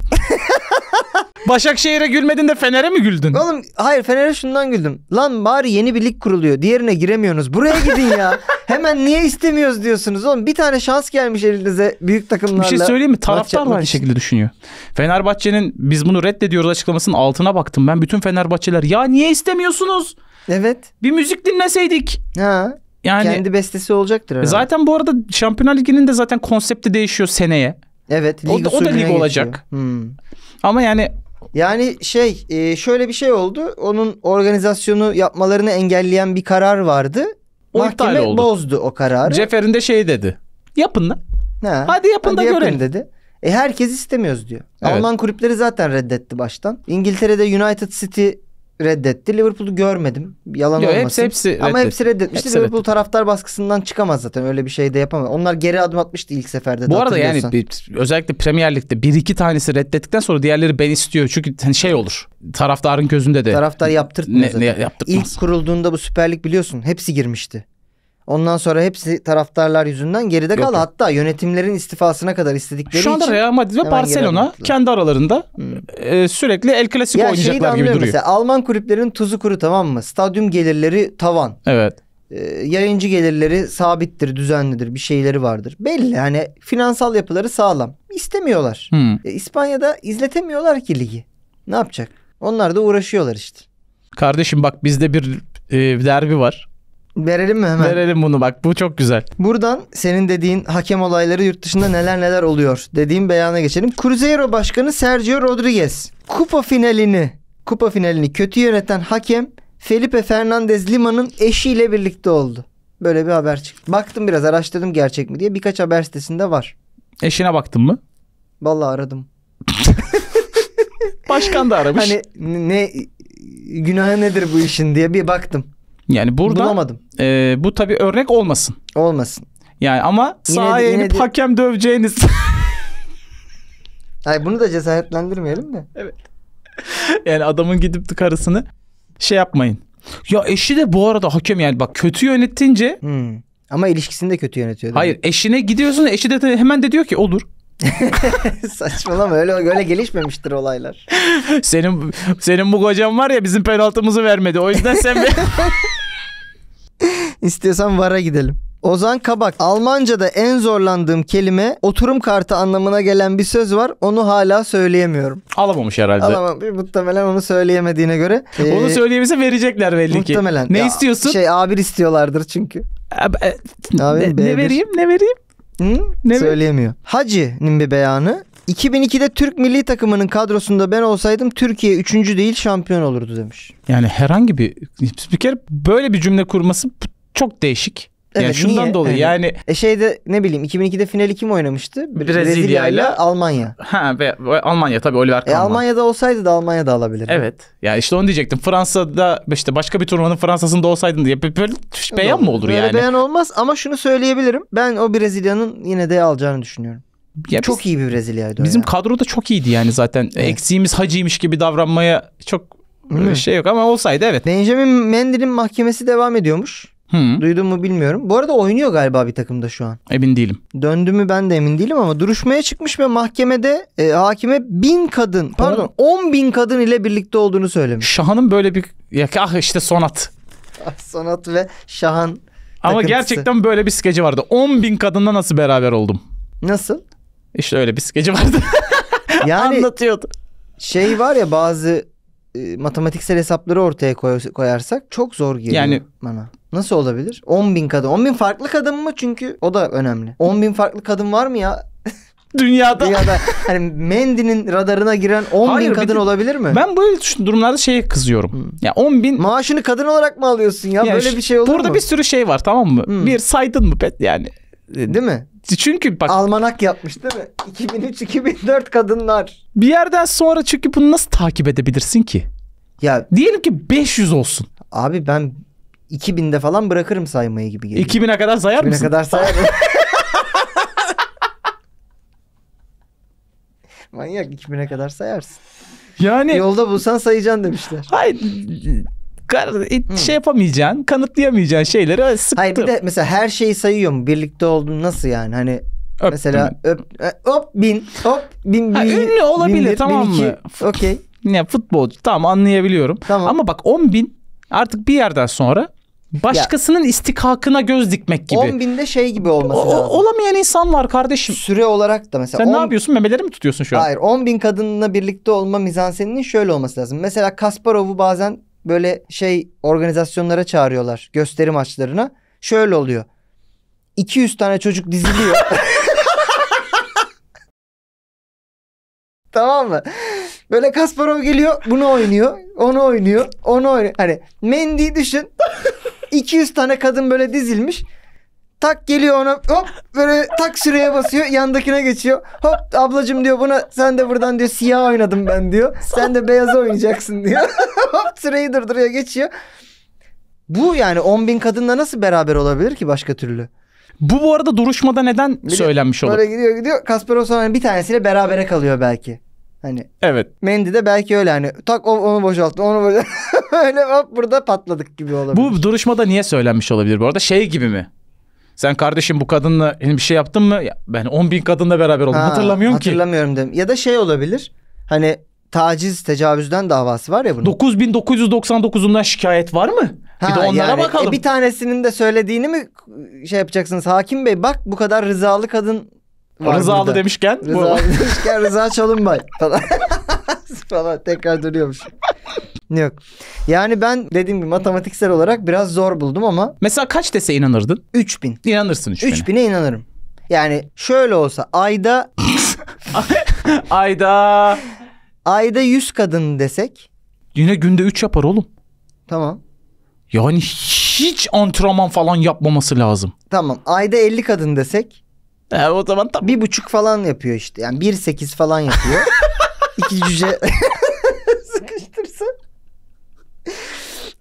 Başakşehir'e gülmedin de Fener'e mi güldün? Oğlum hayır Fener'e şundan güldüm. Lan bari yeni bir lig kuruluyor. Diğerine giremiyorsunuz. Buraya gidin ya. Hemen niye istemiyoruz diyorsunuz oğlum? Bir tane şans gelmiş elinize büyük takımlarla. Bir şey söyleyeyim mi? Taraftar da aynı şekilde düşünüyor. Fenerbahçe'nin biz bunu reddediyoruz açıklamasının altına baktım ben. Bütün Fenerbahçeler ya niye istemiyorsunuz? Evet. Bir müzik dinleseydik. Ha. Yani kendi bestesi olacaktır herhalde. Zaten bu arada Şampiyonlar Ligi'nin de zaten konsepti değişiyor seneye. Evet. Lig o, da, o da lig olacak. Hmm. Ama yani yani şey e, şöyle bir şey oldu. Onun organizasyonu yapmalarını engelleyen bir karar vardı. O Mahkeme oldu. bozdu o kararı. Cefer'in de şeyi dedi. Yapın da. Ha, Hadi yapın da yapın görelim. dedi. E herkes istemiyoruz diyor. Evet. Alman kulüpleri zaten reddetti baştan. İngiltere'de United City reddetti. Liverpool'u görmedim. Yalan Yo, olmasın. Hepsi, hepsi Ama hepsi reddetmişti. Hepsi Liverpool reddetti. taraftar baskısından çıkamaz zaten. Öyle bir şey de yapamaz. Onlar geri adım atmıştı ilk seferde. Bu arada yani bir, özellikle Premier Lig'de bir iki tanesi reddettikten sonra diğerleri ben istiyor. Çünkü hani şey olur. Taraftarın gözünde de. Taraftar yaptırtmıyor ne, zaten. Ne, yaptırtmaz. İlk kurulduğunda bu Süper Lig biliyorsun hepsi girmişti. Ondan sonra hepsi taraftarlar yüzünden geride kaldı. Yok. Hatta yönetimlerin istifasına kadar istedikleri Şu anda için Real Madrid ve Barcelona kendi aralarında hmm. e, sürekli El Clasico ya oynayacaklar gibi duruyor. Mesela Alman kulüplerin tuzu kuru tamam mı? Stadyum gelirleri tavan. Evet. E, yayıncı gelirleri sabittir, düzenlidir, bir şeyleri vardır. Belli yani finansal yapıları sağlam. İstemiyorlar. Hmm. E, İspanya'da izletemiyorlar ki ligi. Ne yapacak? Onlar da uğraşıyorlar işte. Kardeşim bak bizde bir e, derbi var. Verelim mi hemen? Verelim bunu bak bu çok güzel. Buradan senin dediğin hakem olayları yurt dışında neler neler oluyor dediğim beyana geçelim. Cruzeiro Başkanı Sergio Rodriguez kupa finalini kupa finalini kötü yöneten hakem Felipe Fernandez Lima'nın eşiyle birlikte oldu. Böyle bir haber çıktı. Baktım biraz araştırdım gerçek mi diye birkaç haber sitesinde var. Eşine baktın mı? Vallahi aradım. Başkan da aramış. Hani ne günahı nedir bu işin diye bir baktım. Yani burada bulamadım. E, bu tabii örnek olmasın. Olmasın. Yani ama sahaya inip hakem döveceğiniz. Ay bunu da cesaretlendirmeyelim de. Evet. Yani adamın gidip karısını şey yapmayın. Ya eşi de bu arada hakem yani bak kötü yönetince. Hmm. Ama ilişkisini de kötü yönetiyor. Hayır mi? eşine gidiyorsun eşi de hemen de diyor ki olur. Saçmalama öyle öyle gelişmemiştir olaylar. Senin senin bu kocan var ya bizim penaltımızı vermedi. O yüzden sen be... İstiyorsan vara gidelim. Ozan Kabak Almanca'da en zorlandığım kelime oturum kartı anlamına gelen bir söz var. Onu hala söyleyemiyorum. Alamamış herhalde. Alamam. Muhtemelen onu söyleyemediğine göre. Ee, onu söyleyebilse verecekler belli muhtemelen. ki. Muhtemelen. Ne ya, istiyorsun? Şey A1 istiyorlardır çünkü. E, A- A- ne, ne vereyim ne vereyim? Hı? Ne Söyleyemiyor. Hacı'nin bir beyanı. 2002'de Türk milli takımının kadrosunda ben olsaydım Türkiye üçüncü değil şampiyon olurdu demiş. Yani herhangi bir spiker böyle bir cümle kurması çok değişik. Evet, yani şundan niye? dolayı evet. Hani, yani e şeyde ne bileyim 2002'de finali kim oynamıştı? Brezilya, ile Almanya. Ha ve, Almanya tabii Oliver e, Kahn. E, Almanya'da olsaydı da Almanya'da alabilirdi Evet. Ya işte onu diyecektim. Fransa'da işte başka bir turnuvanın Fransa'sında olsaydın diye böyle beyan mı olur Böyle yani? beyan olmaz ama şunu söyleyebilirim. Ben o Brezilya'nın yine de alacağını düşünüyorum. Ya çok biz, iyi bir Brezilya'ydı. Bizim kadro da çok iyiydi yani zaten. Evet. Eksiğimiz hacıymış gibi davranmaya çok Değil şey yok ama olsaydı evet. Benjamin Mendy'nin mahkemesi devam ediyormuş. Hı. Duydun mu bilmiyorum. Bu arada oynuyor galiba bir takımda şu an. Emin değilim. Döndü mü ben de emin değilim ama duruşmaya çıkmış ve mahkemede e, hakime bin kadın pardon on bin kadın ile birlikte olduğunu söylemiş. Şahan'ın böyle bir ya, ah işte sonat. Ah, sonat ve Şahan Ama gerçekten böyle bir skeci vardı. On bin kadınla nasıl beraber oldum? Nasıl? İşte öyle bir skeci vardı. yani Anlatıyordu. Şey var ya bazı e, matematiksel hesapları ortaya koy, koyarsak çok zor geliyor yani, bana. Nasıl olabilir? 10 bin kadın. 10 bin farklı kadın mı? Çünkü o da önemli. 10 bin farklı kadın var mı ya? Dünyada. Dünyada hani Mendy'nin radarına giren 10 Hayır, bin kadın de, olabilir mi? Ben böyle durumlarda şeye kızıyorum. Hmm. Ya yani 10 bin... Maaşını kadın olarak mı alıyorsun ya? Yani böyle bir şey olur burada mu? Burada bir sürü şey var tamam mı? Hmm. Bir saydın mı pet yani? E, değil mi? Çünkü bak... Almanak yapmış değil mi? 2003-2004 kadınlar. Bir yerden sonra çünkü bunu nasıl takip edebilirsin ki? Ya... Diyelim ki 500 olsun. Abi ben 2000'de falan bırakırım saymayı gibi geliyor. 2000'e kadar sayar 2000'e mısın? 2000'e kadar sayarım. Manyak 2000'e kadar sayarsın. Yani yolda bulsan sayacaksın demişler. Hayır kar, e, hmm. şey yapamayacaksın, kanıtlayamayacaksın şeyleri e, sıktım. Hayır bir de mesela her şeyi sayıyor mu? Birlikte oldum nasıl yani? Hani Öptüm. mesela öp, e, hop bin hop bin bin. Ha, ünlü olabilir bin, tamam bin, mı? Okey. Ya futbolcu tamam anlayabiliyorum. Tamam. Ama bak 10 bin artık bir yerden sonra Başkasının ya, istikakına göz dikmek gibi. 10 binde şey gibi olması o, lazım. Olamayan insan var kardeşim. Süre olarak da mesela. Sen on, ne yapıyorsun memeleri mi tutuyorsun şu an? Hayır 10 bin kadınla birlikte olma mizanseninin şöyle olması lazım. Mesela Kasparov'u bazen böyle şey organizasyonlara çağırıyorlar gösteri maçlarına. Şöyle oluyor. 200 tane çocuk diziliyor. tamam mı? Böyle Kasparov geliyor bunu oynuyor. Onu oynuyor. Onu oynuyor. Hani Mendy'yi düşün. 200 tane kadın böyle dizilmiş. Tak geliyor ona hop böyle tak süreye basıyor yandakine geçiyor. Hop ablacım diyor buna sen de buradan diyor siyah oynadım ben diyor. Sen de beyaz oynayacaksın diyor. hop süreyi durduruyor geçiyor. Bu yani 10 bin kadınla nasıl beraber olabilir ki başka türlü? Bu bu arada duruşmada neden söylenmiş olur? Böyle gidiyor gidiyor. Kasparov sonra bir tanesiyle berabere kalıyor belki. Hani evet. Mendi de belki öyle hani tak onu boşalttı onu böyle öyle hop burada patladık gibi olabilir. Bu duruşmada niye söylenmiş olabilir bu arada? Şey gibi mi? Sen kardeşim bu kadınla hani bir şey yaptın mı? Ya ben 10 bin kadınla beraber oldum. Ha, hatırlamıyorum hatırlamıyorum ki. Hatırlamıyorum dedim. Ya da şey olabilir. Hani taciz, tecavüzden davası var ya bunun. 9999'undan şikayet var mı? Ha, bir de onlara yani, e, bakalım. E, bir tanesinin de söylediğini mi şey yapacaksınız? Hakim Bey bak bu kadar rızalı kadın Var Rızalı burada. demişken. Rızalı bu... demişken Rıza Çalınbay falan. falan tekrar dönüyormuş. Yok. Yani ben dediğim gibi matematiksel olarak biraz zor buldum ama. Mesela kaç dese inanırdın? 3000. İnanırsın 3000'e. 3000'e inanırım. Yani şöyle olsa ayda... ayda... Ayda 100 kadın desek. Yine günde 3 yapar oğlum. Tamam. Yani hiç antrenman falan yapmaması lazım. Tamam. Ayda 50 kadın desek. Ha, o zaman tam. Bir buçuk falan yapıyor işte. Yani bir sekiz falan yapıyor. İki cüce sıkıştırsa.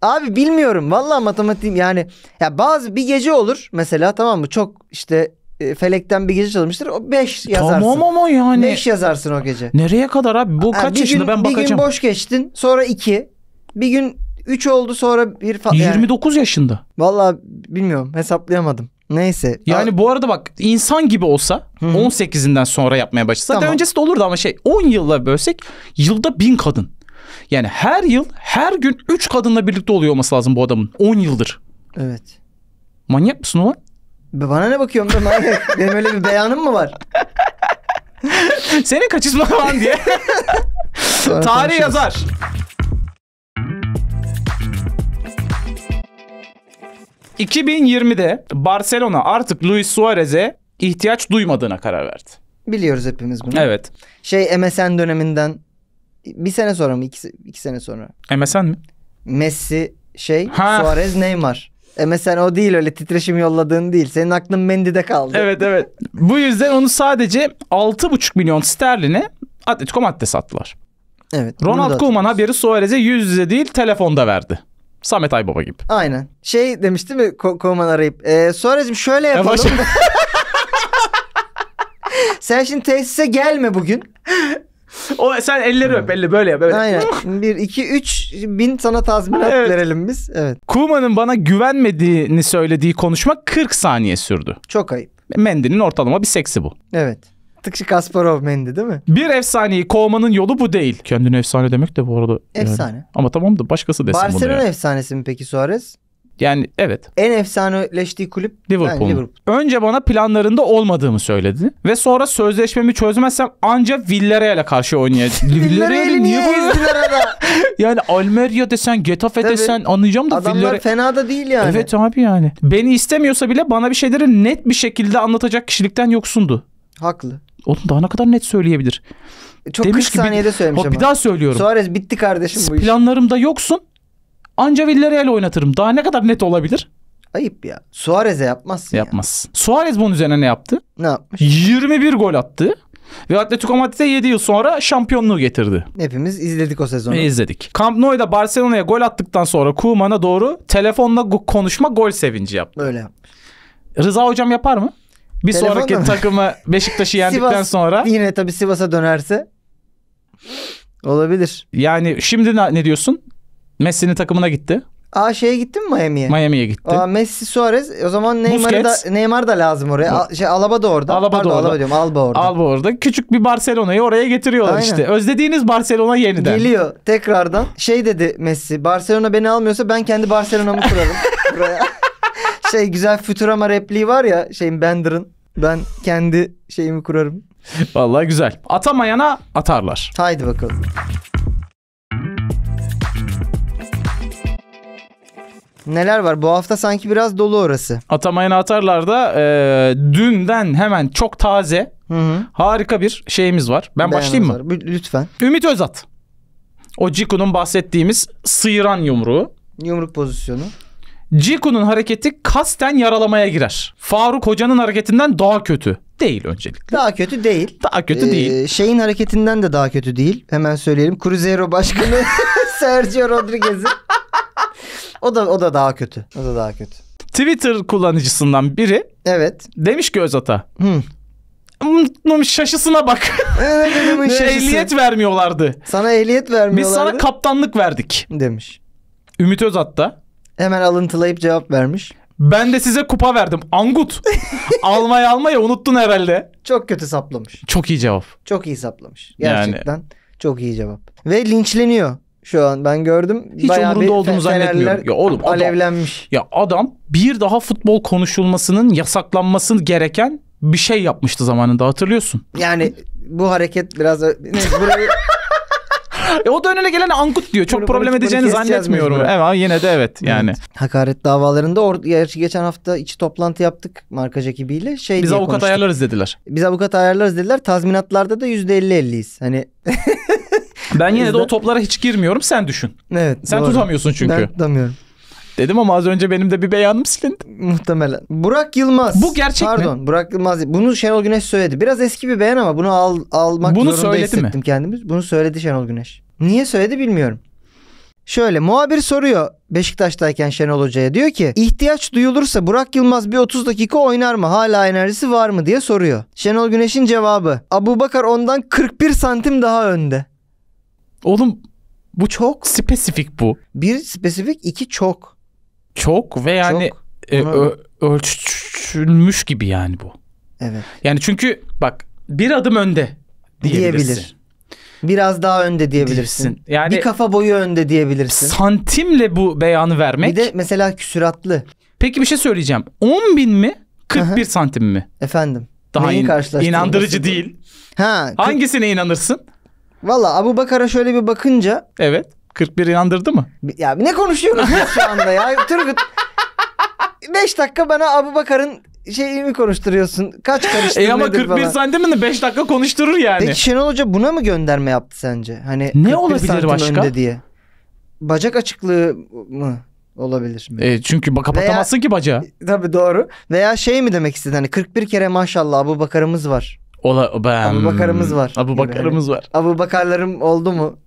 Abi bilmiyorum. Vallahi matematiğim yani. Ya bazı bir gece olur mesela tamam mı? Çok işte e, felekten bir gece çalışmıştır. O 5 yazarsın. Tamam ama yani. 5 yazarsın o gece. Nereye kadar abi? Bu ha, kaç yaşında gün, ben bakacağım. Bir gün boş geçtin. Sonra 2. Bir gün 3 oldu sonra bir falan. 29 yani. yaşında. valla bilmiyorum. Hesaplayamadım. Neyse. Yani bu arada bak insan gibi olsa 18'inden sonra yapmaya başlasa tamam. zaten öncesi de olurdu ama şey 10 yılla bölsek yılda bin kadın. Yani her yıl her gün 3 kadınla birlikte oluyor olması lazım bu adamın 10 yıldır. Evet. Manyak mısın ulan? Bana ne bakıyorum ben manyak. Benim öyle bir beyanım mı var? Senin kaçışma falan diye. Tarih konuşuruz. yazar. 2020'de Barcelona artık Luis Suarez'e ihtiyaç duymadığına karar verdi. Biliyoruz hepimiz bunu. Evet. Şey MSN döneminden bir sene sonra mı? İki, iki sene sonra. MSN mi? Messi şey ha. Suarez Neymar. MSN o değil öyle titreşim yolladığın değil. Senin aklın mendide kaldı. Evet evet. Bu yüzden onu sadece 6,5 milyon sterline Atletico Madrid sattılar. Evet. Ronald Koeman haberi Suarez'e yüz yüze değil telefonda verdi. Samet Aybaba gibi. Aynen. Şey demişti mi Ko- Koman arayıp. E, Suarez'im şöyle e, yapalım. Sen şimdi tesise gelme bugün. O sen elleri öp, elleri böyle yap. Evet. Aynen. Bir iki üç bin sana tazminat Evet. verelim biz. Evet. Kuma'nın bana güvenmediğini söylediği konuşma 40 saniye sürdü. Çok ayıp. Mendi'nin ortalama bir seksi bu. Evet. Tıkçı Kasparov mendi değil mi? Bir efsaneyi kovmanın yolu bu değil. Kendine efsane demek de bu arada. Efsane. Yani. Ama tamam da başkası desin Barcelona bunu Barcelona efsanesi mi peki Suarez? Yani evet. En efsaneleştiği kulüp Liverpool. Liverpool. Önce bana planlarında olmadığımı söyledi. Ve sonra sözleşmemi çözmezsem anca Villarreal'e karşı oynayacağım. Villarreal'i niye ezdiler Yani Almeria desen, Getafe Tabii. desen anlayacağım da Adamlar Villarreal... fena da değil yani. Evet abi yani. Beni istemiyorsa bile bana bir şeyleri net bir şekilde anlatacak kişilikten yoksundu. Haklı. Oğlum daha ne kadar net söyleyebilir? Çok Demiş 40 ki, saniyede söylemiş ama. Bir daha söylüyorum. Suarez bitti kardeşim bu iş. Planlarımda yoksun. Anca Villarreal oynatırım. Daha ne kadar net olabilir? Ayıp ya. Suarez'e yapmazsın Yapmaz. Ya. Suarez bunun üzerine ne yaptı? Ne yapmış? 21 gol attı. Ve Atletico Madrid'e 7 yıl sonra şampiyonluğu getirdi. Hepimiz izledik o sezonu. E, izledik. Camp Nou'da Barcelona'ya gol attıktan sonra Kuman'a doğru telefonla konuşma gol sevinci yaptı. Öyle yapmış. Rıza hocam yapar mı? Bir Telefonla sonraki mı? takımı Beşiktaş'ı yendikten Sivas, sonra. Yine tabii Sivas'a dönerse olabilir. Yani şimdi ne diyorsun? Messi'nin takımına gitti. Aa şeye gittin mi Miami'ye? Miami'ye gitti. Aa, Messi, Suarez. E, o zaman Neymar'ı da, Neymar da lazım oraya. Al, şey, Alaba da orada. Alaba Pardon, da orada. Alaba diyorum. Alba orada. Alba orada. Küçük bir Barcelona'yı oraya getiriyorlar Aynen. işte. Özlediğiniz Barcelona yeniden. Geliyor tekrardan. Şey dedi Messi. Barcelona beni almıyorsa ben kendi Barcelona'mı kurarım. buraya şey güzel Futurama repliği var ya şeyin Bender'ın. Ben kendi şeyimi kurarım. Vallahi güzel. Atamayana atarlar. Haydi bakalım. Neler var? Bu hafta sanki biraz dolu orası. Atamayana atarlar da e, dünden hemen çok taze Hı-hı. harika bir şeyimiz var. Ben Dayanımız başlayayım mı? Var. Lütfen. Ümit Özat. O Ciku'nun bahsettiğimiz sıyıran yumruğu. Yumruk pozisyonu. Ciku'nun hareketi kasten yaralamaya girer. Faruk Hoca'nın hareketinden daha kötü. Değil öncelikle. Daha kötü değil. Daha kötü ee, değil. Şeyin hareketinden de daha kötü değil. Hemen söyleyelim. Cruzeiro Başkanı Sergio Rodriguez'in. O da o da daha kötü. O da daha kötü. Twitter kullanıcısından biri Evet. demiş ki Özat'a. Hmm. "Bunun şaşısına bak. Evet, adamın şaşısı. ehliyet vermiyorlardı. Sana ehliyet vermiyorlardı. Biz sana kaptanlık verdik. demiş. Ümit Özat da Hemen alıntılayıp cevap vermiş. Ben de size kupa verdim. Angut. almaya almaya unuttun herhalde. Çok kötü saplamış. Çok iyi cevap. Çok iyi saplamış. Gerçekten yani... çok iyi cevap. Ve linçleniyor şu an ben gördüm. Hiç Bayağı umurunda olduğunu zannetmiyorum. Ya oğlum adam, alevlenmiş. Ya adam bir daha futbol konuşulmasının yasaklanması gereken bir şey yapmıştı zamanında hatırlıyorsun. Yani bu hareket biraz neyse burayı E, o da önüne gelen ankut diyor. Çok bunu, problem bunu, edeceğini zannetmiyorum. Evet yine de evet yani. Evet. Hakaret davalarında or- geçen hafta içi toplantı yaptık markaj ekibiyle. Şey Biz avukat konuştuk. ayarlarız dediler. Biz avukat ayarlarız dediler. Tazminatlarda da yüzde elli 50yiz Hani Ben yine de o toplara hiç girmiyorum. Sen düşün. Evet. Sen doğru. tutamıyorsun çünkü. Ben tutamıyorum dedim ama az önce benim de bir beyanım silindi. Muhtemelen. Burak Yılmaz. Bu gerçek Pardon, mi? Pardon Burak Yılmaz. Bunu Şenol Güneş söyledi. Biraz eski bir beyan ama bunu al, almak bunu zorunda hissettim mi? kendimiz. Bunu söyledi Şenol Güneş. Niye söyledi bilmiyorum. Şöyle muhabir soruyor Beşiktaş'tayken Şenol Hoca'ya diyor ki ihtiyaç duyulursa Burak Yılmaz bir 30 dakika oynar mı hala enerjisi var mı diye soruyor. Şenol Güneş'in cevabı Abu Bakar ondan 41 santim daha önde. Oğlum bu çok spesifik bu. Bir spesifik iki çok. Çok ve yani Çok. E, ö, ölçülmüş gibi yani bu. Evet. Yani çünkü bak bir adım önde diyebilirsin. Diyebilir. Biraz daha önde diyebilirsin. Dilsin. Yani bir kafa boyu önde diyebilirsin. Santimle bu beyanı vermek. Bir de mesela küsuratlı. Peki bir şey söyleyeceğim. 10 bin mi? 41 Aha. santim mi? Efendim. Daha Neyi in, inandırıcı değil. Ha. Hangisine inanırsın? Valla Abu Bakar'a şöyle bir bakınca. Evet. 41 yandırdı mı? Ya ne konuşuyoruz şu anda ya? Turgut 5 dakika bana Abu Bakar'ın mi konuşturuyorsun. Kaç karıştırma E ama 41 sandı mı mi 5 dakika konuşturur yani. Peki Şenol Hoca buna mı gönderme yaptı sence? Hani ne olabilir başka? diye. Bacak açıklığı mı? Olabilir. Mi? E, çünkü kapatamazsın Veya, ki bacağı. E, tabii doğru. Veya şey mi demek istedi hani 41 kere maşallah Abu Bakar'ımız var. Ola, ben... Abu Bakar'ımız var. Abu Bakar'ımız yani. var. Abu Bakar'larım oldu mu?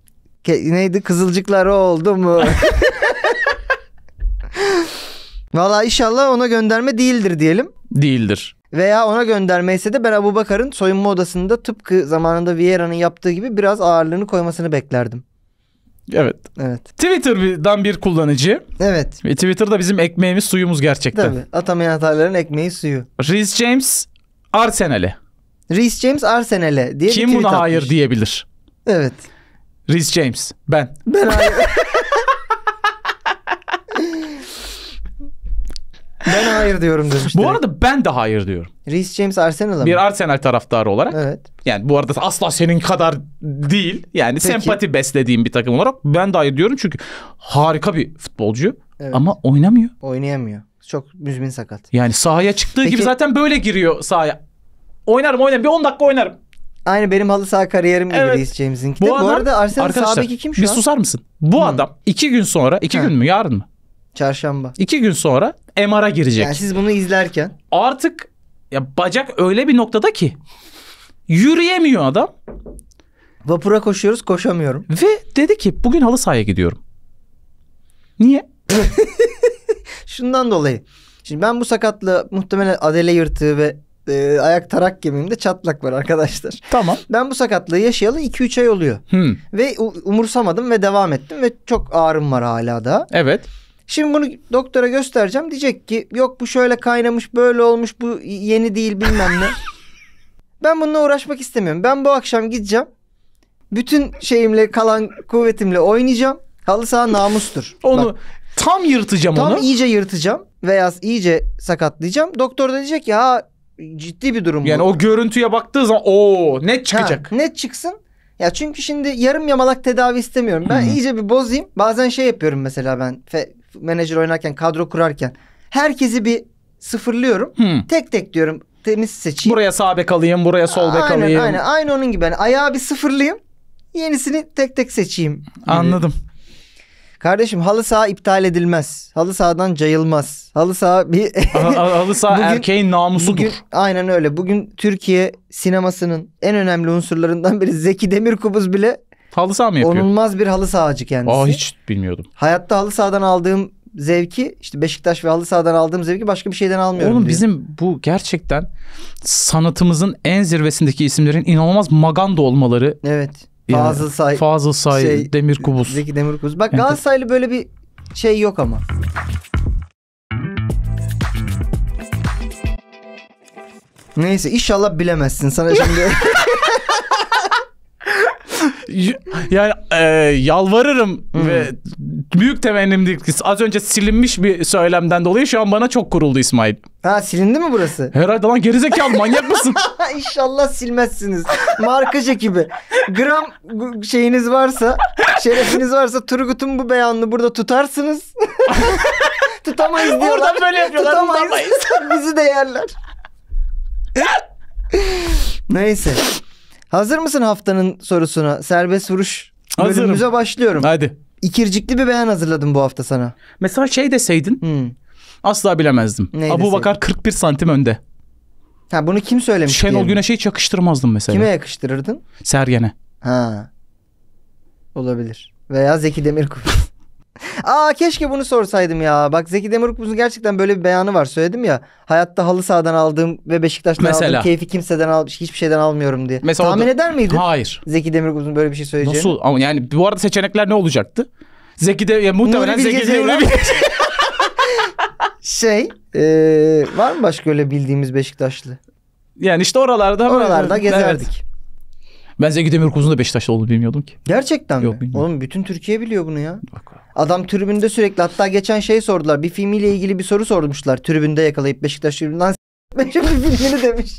Ke- neydi kızılcıklar oldu mu? Valla inşallah ona gönderme değildir diyelim. Değildir. Veya ona göndermeyse de ben Abu Bakar'ın soyunma odasında tıpkı zamanında Vieira'nın yaptığı gibi biraz ağırlığını koymasını beklerdim. Evet. Evet. Twitter'dan bir kullanıcı. Evet. Ve Twitter'da bizim ekmeğimiz suyumuz gerçekten. Tabii. Atamayan hataların ekmeği suyu. Reece James Arsenal'e. Reece James Arsenal'e diye Kim bir tweet buna atmış. hayır diyebilir? Evet. Riz James. Ben. Ben abi. ben hayır diyorum demiş. Bu arada ben de hayır diyorum. Riz James Arsenal'a Bir Arsenal taraftarı olarak. Evet. Yani bu arada asla senin kadar değil. Yani Peki. sempati beslediğim bir takım olarak ben de hayır diyorum. Çünkü harika bir futbolcu evet. ama oynamıyor. Oynayamıyor. Çok müzmin sakat. Yani sahaya çıktığı Peki. gibi zaten böyle giriyor sahaya. Oynarım oynarım bir 10 dakika oynarım. Aynı benim halı saha kariyerim gibi evet. Reece James'inki Bu, adam, Bu arada Arsenal sahibi kim şu an? Bir susar mısın? Bu hmm. adam iki gün sonra, iki ha. gün mü yarın mı? Çarşamba. İki gün sonra MR'a girecek. Yani siz bunu izlerken. Artık ya bacak öyle bir noktada ki yürüyemiyor adam. Vapura koşuyoruz koşamıyorum. Ve dedi ki bugün halı sahaya gidiyorum. Niye? Şundan dolayı. Şimdi ben bu sakatla muhtemelen adele yırtığı ve e, ayak tarak kemiğimde çatlak var arkadaşlar. Tamam. Ben bu sakatlığı yaşayalı 2-3 ay oluyor. Hmm. Ve umursamadım ve devam ettim ve çok ağrım var hala da. Evet. Şimdi bunu doktora göstereceğim. Diyecek ki yok bu şöyle kaynamış böyle olmuş bu yeni değil bilmem ne. ben bununla uğraşmak istemiyorum. Ben bu akşam gideceğim. Bütün şeyimle kalan kuvvetimle oynayacağım. Halı saha namustur. Onu Bak, tam yırtacağım tam onu. Tam iyice yırtacağım veya iyice sakatlayacağım. Doktor da diyecek ya ciddi bir durum Yani bu. o görüntüye baktığı zaman o net çıkacak. Ha, net çıksın. Ya çünkü şimdi yarım yamalak tedavi istemiyorum. Ben Hı-hı. iyice bir bozayım. Bazen şey yapıyorum mesela ben fe, menajer oynarken, kadro kurarken. Herkesi bir sıfırlıyorum. Hı. Tek tek diyorum temiz seçeyim. Buraya sağ bek alayım, buraya sol bek aynen, alayım. Aynen aynen. Aynı onun gibi. Yani ayağı bir sıfırlayayım. Yenisini tek tek seçeyim. Gibi. Anladım. Kardeşim halı saha iptal edilmez. Halı sahadan cayılmaz. Halı saha bir... halı saha bugün, erkeğin namusudur. Bugün, aynen öyle. Bugün Türkiye sinemasının en önemli unsurlarından biri Zeki Demirkubuz bile... Halı saha mı yapıyor? Onulmaz bir halı sahacı kendisi. Aa hiç bilmiyordum. Hayatta halı sahadan aldığım zevki işte Beşiktaş ve halı sahadan aldığım zevki başka bir şeyden almıyorum. Oğlum diyor. bizim bu gerçekten sanatımızın en zirvesindeki isimlerin inanılmaz maganda olmaları. Evet. Yani Fazıl Say, Fazıl Say şey, Demir Kubus. Zeki Demir Kubus. Bak yani Galatasaraylı böyle bir şey yok ama. Neyse inşallah bilemezsin. Sana şimdi yani e, yalvarırım hı hmm. ve büyük temennim az önce silinmiş bir söylemden dolayı şu an bana çok kuruldu İsmail. Ha silindi mi burası? Herhalde lan gerizekalı manyak mısın? İnşallah silmezsiniz. Markacı gibi. Gram şeyiniz varsa, şerefiniz varsa Turgut'un bu beyanını burada tutarsınız. Tutamayız diyorlar. Oradan böyle yapıyorlar. Tutamayız. Bizi de yerler. Neyse. Hazır mısın haftanın sorusuna? Serbest vuruş bölümümüze Hazırım. başlıyorum. Hadi. İkircikli bir beyan hazırladım bu hafta sana. Mesela şey deseydin Hmm. asla bilemezdim. Neyi Abu Bakar 41 santim önde. Ha bunu kim söylemiş? Şenol diyelim? Güneş'e hiç yakıştırmazdım mesela. Kime yakıştırırdın? Sergen'e. Ha. Olabilir. Veya Zeki Demirkubuz. Aa keşke bunu sorsaydım ya. Bak Zeki Demirkubuz'un gerçekten böyle bir beyanı var. Söyledim ya. Hayatta halı sahadan aldığım ve Beşiktaş'tan Mesela. aldığım keyfi kimseden almış, hiçbir şeyden almıyorum diye. Mesela Tahmin o da- eder miydin? Hayır. Zeki Demirkubuz'un böyle bir şey söyleyeceğini. Nasıl? Ama yani bu arada seçenekler ne olacaktı? Zeki de ya muhtemelen Zeki de Şey, eee, var mı başka öyle bildiğimiz Beşiktaşlı? Yani işte oralarda Oralarda Evet. gezerdik. Ben Zeki Demirkubuz'un da Beşiktaşlı olduğunu bilmiyordum ki. Gerçekten Yok, mi? Bilmiyorum. Oğlum bütün Türkiye biliyor bunu ya. Bak. Adam tribünde sürekli hatta geçen şey sordular. Bir filmiyle ilgili bir soru sormuşlar. Tribünde yakalayıp Beşiktaş tribünden bir filmini demiş.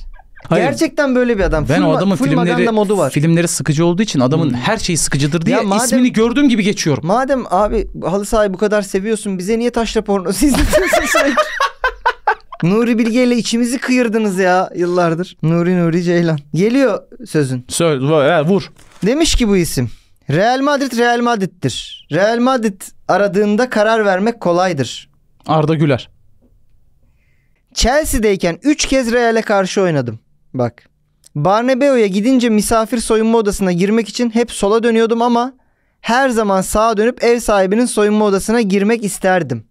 Hayır. Gerçekten böyle bir adam. Ben full, o adamın full filmleri, modu var. filmleri sıkıcı olduğu için adamın hmm. her şeyi sıkıcıdır diye madem, ismini gördüğüm gibi geçiyorum. Madem abi halı sahayı bu kadar seviyorsun bize niye taşla pornosu izletiyorsun sürekli? Nuri Bilge ile içimizi kıyırdınız ya yıllardır. Nuri Nuri Ceylan. Geliyor sözün. Söyle vur, Demiş ki bu isim. Real Madrid Real Madrid'dir. Real Madrid aradığında karar vermek kolaydır. Arda Güler. Chelsea'deyken 3 kez Real'e karşı oynadım. Bak. Barnebeo'ya gidince misafir soyunma odasına girmek için hep sola dönüyordum ama her zaman sağa dönüp ev sahibinin soyunma odasına girmek isterdim.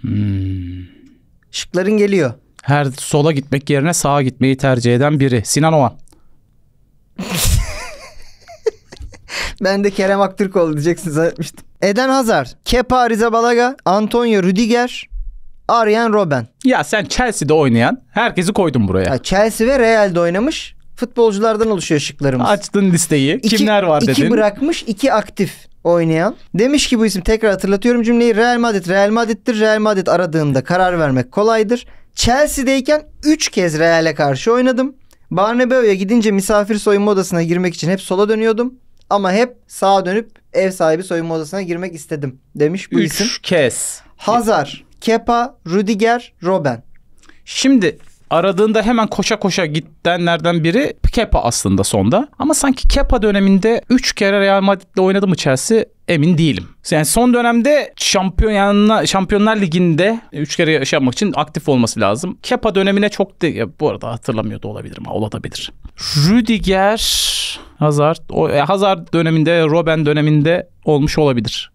Hmm. Şıkların geliyor. Her sola gitmek yerine sağa gitmeyi tercih eden biri. Sinan Oğan. ben de Kerem Aktürkoğlu diyeceksin zannetmiştim. Eden Hazar, Kepa Rizabalaga, Antonio Rüdiger, Arjen Robben. Ya sen Chelsea'de oynayan herkesi koydun buraya. Ya Chelsea ve Real'de oynamış futbolculardan oluşuyor şıklarımız. Açtın listeyi. İki, Kimler var dedin? İki bırakmış, iki aktif oynayan. Demiş ki bu isim tekrar hatırlatıyorum cümleyi Real Madrid Real Madrid'dir. Real Madrid aradığında karar vermek kolaydır. Chelsea'deyken 3 kez Real'e karşı oynadım. Barnebeo'ya gidince misafir soyunma odasına girmek için hep sola dönüyordum. Ama hep sağa dönüp ev sahibi soyunma odasına girmek istedim demiş bu Üç isim. 3 kez. Hazar, Kepa, Rudiger, Robben. Şimdi aradığında hemen koşa koşa gidenlerden biri Kepa aslında sonda. Ama sanki Kepa döneminde 3 kere Real Madrid'le oynadı mı Chelsea emin değilim. Yani son dönemde şampiyonlar, şampiyonlar liginde 3 kere şey yaşamak için aktif olması lazım. Kepa dönemine çok de, bu arada hatırlamıyor da mi Olabilir. Rüdiger Hazard, o, e, Hazard döneminde, Robben döneminde olmuş olabilir.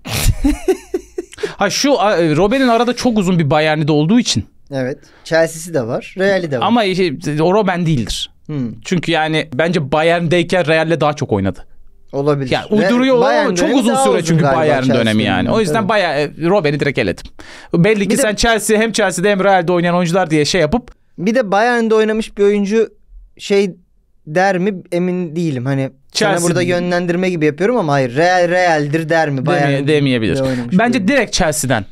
ha şu e, Robben'in arada çok uzun bir Bayern'de olduğu için Evet. Chelsea'si de var. Real'i de var. Ama işte, o Robben değildir. Hmm. Çünkü yani bence Bayern'deyken Real'le daha çok oynadı. Olabilir. Yani uyduruyor Bayern çok uzun süre uzun çünkü Bayern dönemi yani. O yüzden evet. Bayern Robben'i direkt eledim. Belli ki bir sen de, Chelsea hem Chelsea'de hem Real'de oynayan oyuncular diye şey yapıp bir de Bayern'de oynamış bir oyuncu şey der mi emin değilim. Hani Chelsea sana burada yönlendirme gibi yapıyorum ama hayır Real Real'dir der mi? Bayern Demeye, demeyebilir. Bence direkt Chelsea'den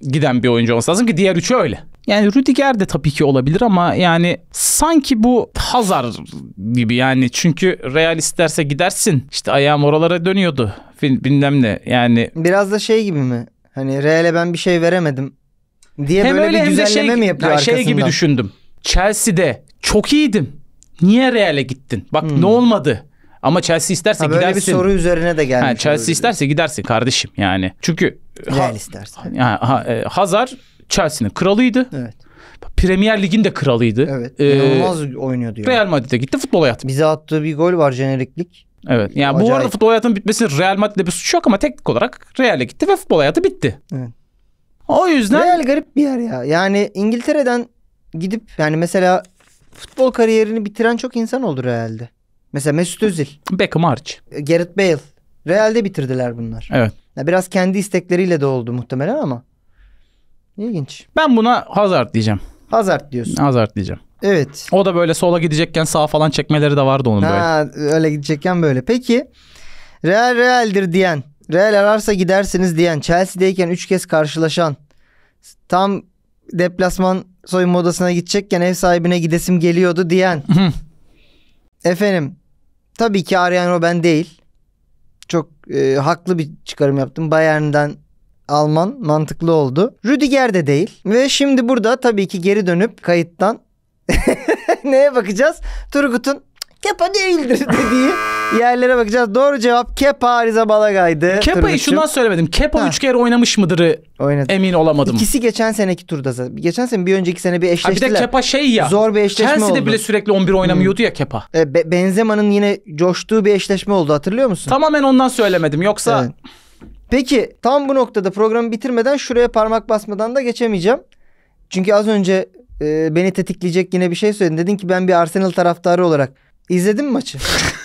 giden bir oyuncu olması lazım ki diğer üçü öyle. Yani Rüdiger de tabii ki olabilir ama yani sanki bu Hazar gibi yani çünkü Real isterse gidersin. İşte ayağım oralara dönüyordu. Bilmem ne yani. Biraz da şey gibi mi? Hani Real'e ben bir şey veremedim diye hem böyle öyle, bir düzenleme hem de şey, mi yapıyor yani arkasından? Şey gibi düşündüm. Chelsea'de çok iyiydim. Niye Real'e gittin? Bak hmm. ne olmadı? Ama Chelsea isterse ha, böyle gidersin. Böyle bir soru üzerine de gelmiş. Ha, Chelsea isterse gidersin kardeşim yani. Çünkü Real ha, isterse. Ha, ha, e, Hazar Chelsea'nin kralıydı. Evet. Premier Lig'in de kralıydı. Evet. Ee, inanılmaz ee, oynuyordu. Yani. Real Madrid'e gitti futbol hayatı. Bize attığı bir gol var jeneriklik. Evet. Yani Acayip. bu arada futbol hayatının bitmesi Real Madrid'de bir suç yok ama teknik olarak Real'e gitti ve futbol hayatı bitti. Evet. O yüzden Real garip bir yer ya. Yani İngiltere'den gidip yani mesela futbol kariyerini bitiren çok insan oldu Real'de. Mesela Mesut Özil. Beckham hariç. E, Gareth Bale. Real'de bitirdiler bunlar. Evet. Ya biraz kendi istekleriyle de oldu muhtemelen ama. İlginç. Ben buna Hazard diyeceğim. Hazard diyorsun. Hazard diyeceğim. Evet. O da böyle sola gidecekken sağ falan çekmeleri de vardı onun ha, böyle. Öyle gidecekken böyle. Peki Real Real'dir diyen, Real ararsa gidersiniz diyen, Chelsea'deyken 3 kez karşılaşan, tam deplasman soyunma odasına gidecekken ev sahibine gidesim geliyordu diyen. Efendim tabii ki Arjen Robben değil. Çok e, haklı bir çıkarım yaptım. Bayern'den Alman mantıklı oldu. Rüdiger de değil. Ve şimdi burada tabii ki geri dönüp kayıttan neye bakacağız? Turgut'un Kepa değildir dediği yerlere bakacağız. Doğru cevap Kepa Riza Balagay'dı. Kepa'yı şundan söylemedim. Kepa Ha. 3 kere oynamış mıdır e, Oynadı. emin olamadım. İkisi geçen seneki turda zaten. Geçen sene bir önceki sene bir Ha bir de Kepa şey ya. Zor bir eşleşme Chelsea'de oldu. bile sürekli 11 oynamıyordu ya hmm. Kepa. E, Be- Benzema'nın yine coştuğu bir eşleşme oldu hatırlıyor musun? Tamamen ondan söylemedim. Yoksa Evet. Peki tam bu noktada programı bitirmeden şuraya parmak basmadan da geçemeyeceğim. Çünkü az önce e, beni tetikleyecek yine bir şey söyledin. Dedin ki ben bir Arsenal taraftarı olarak izledin mi maçı?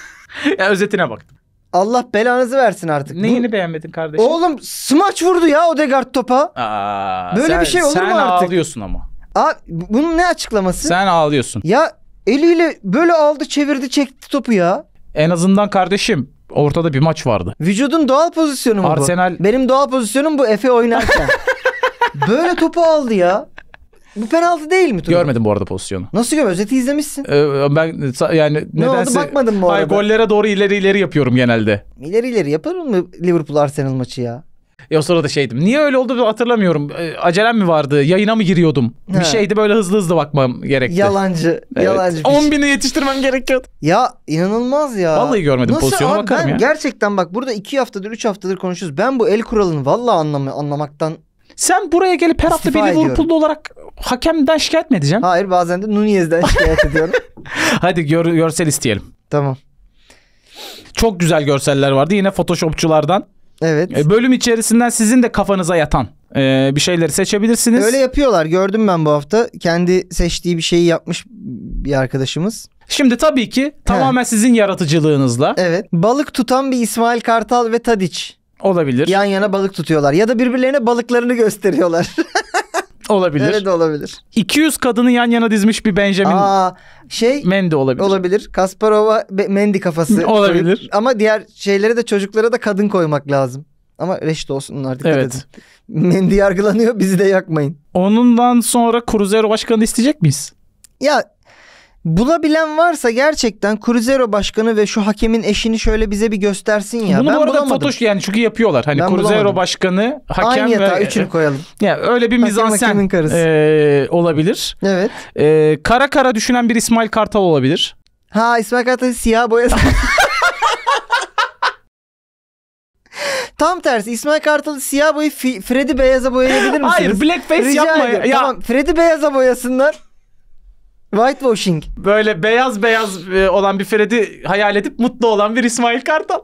ya özetine baktım. Allah belanızı versin artık. Neyini Bu... beğenmedin kardeşim? Oğlum smaç vurdu ya Odegaard topa. Aa, Böyle sen, bir şey olur mu artık? Sen ağlıyorsun ama. Aa, bunun ne açıklaması? Sen ağlıyorsun. Ya eliyle böyle aldı çevirdi çekti topu ya. En azından kardeşim ortada bir maç vardı. Vücudun doğal pozisyonu mu Arsenal... bu? Benim doğal pozisyonum bu Efe oynarken. Böyle topu aldı ya. Bu penaltı değil mi? Turun? Görmedim bu arada pozisyonu. Nasıl gör? Özeti izlemişsin. Ee, ben yani ne nedense... oldu bakmadım bu arada. Hayır, gollere doğru ileri ileri yapıyorum genelde. İleri ileri yapar mı Liverpool Arsenal maçı ya? Ya e, sonra da şeydim. Niye öyle oldu hatırlamıyorum. E, acelem mi vardı? Yayına mı giriyordum? He. Bir şeydi böyle hızlı hızlı bakmam gerekti. Yalancı. Evet. Yalancı. 10 şey. bini yetiştirmem gerekiyordu. Ya inanılmaz ya. Vallahi görmedim Nasıl pozisyona abi, bakarım ben ya. Gerçekten bak burada 2 haftadır 3 haftadır konuşuyoruz. Ben bu el kuralını vallahi anlam anlamaktan sen buraya gelip her hafta beni Liverpool'lu olarak hakemden şikayet mi edeceksin? Hayır bazen de Nunez'den şikayet ediyorum. Hadi gör, görsel isteyelim. Tamam. Çok güzel görseller vardı yine Photoshopçulardan. Evet. E, bölüm içerisinden sizin de kafanıza yatan e, bir şeyleri seçebilirsiniz. Öyle yapıyorlar gördüm ben bu hafta. Kendi seçtiği bir şeyi yapmış bir arkadaşımız. Şimdi tabii ki tamamen sizin yaratıcılığınızla. Evet. Balık tutan bir İsmail Kartal ve Tadiç. Olabilir. Yan yana balık tutuyorlar ya da birbirlerine balıklarını gösteriyorlar. Olabilir. Öyle de olabilir. 200 kadını yan yana dizmiş bir Benjamin Aa, şey Mendy olabilir. Olabilir. Kasparova mendi kafası. Olabilir. Koyup. Ama diğer şeylere de çocuklara da kadın koymak lazım. Ama reşit olsunlar onlar dikkat evet. edin. Mendy yargılanıyor bizi de yakmayın. Onundan sonra Cruzeiro başkanı isteyecek miyiz? Ya Bulabilen varsa gerçekten Cruzeiro başkanı ve şu hakemin eşini şöyle bize bir göstersin ya. Bunu ben bu arada fotoş yani çünkü yapıyorlar. Hani ben Cruzeiro bulamadım. başkanı, hakem Aynı yatağa, ve... Aynı üçünü koyalım. Yani öyle bir mizansen e, olabilir. Evet. E, kara kara düşünen bir İsmail Kartal olabilir. Ha İsmail Kartal siyah boya... Tam tersi İsmail Kartal'ı siyah boyu Freddy beyaza boyayabilir misiniz? Hayır blackface Rica yapma. Ya. Tamam Freddy beyaza boyasınlar. Whitewashing. Böyle beyaz beyaz e, olan bir Freddy hayal edip mutlu olan bir İsmail Kartal.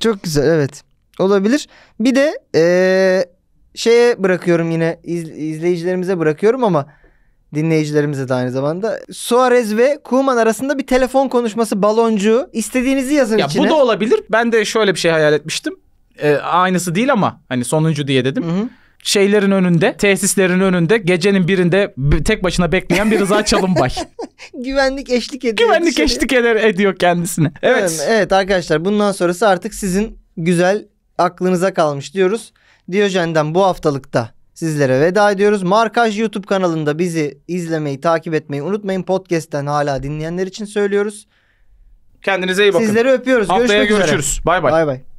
Çok güzel evet. Olabilir. Bir de ee, şeye bırakıyorum yine iz, izleyicilerimize bırakıyorum ama dinleyicilerimize de aynı zamanda. Suarez ve Kuman arasında bir telefon konuşması baloncu. istediğinizi yazın ya içine. Bu da olabilir. Ben de şöyle bir şey hayal etmiştim. Ee, aynısı değil ama hani sonuncu diye dedim. Hı hı şeylerin önünde, tesislerin önünde gecenin birinde tek başına bekleyen bir Rıza Çalınbay. Güvenlik eşlik ediyor. Güvenlik dışarı. eşlik eder ediyor kendisine. Evet. evet. arkadaşlar bundan sonrası artık sizin güzel aklınıza kalmış diyoruz. Diyojen'den bu haftalıkta sizlere veda ediyoruz. Markaj YouTube kanalında bizi izlemeyi, takip etmeyi unutmayın. Podcast'ten hala dinleyenler için söylüyoruz. Kendinize iyi bakın. Sizleri öpüyoruz. Haftaya görüşmek görüşürüz. Bay bay. Bay bay.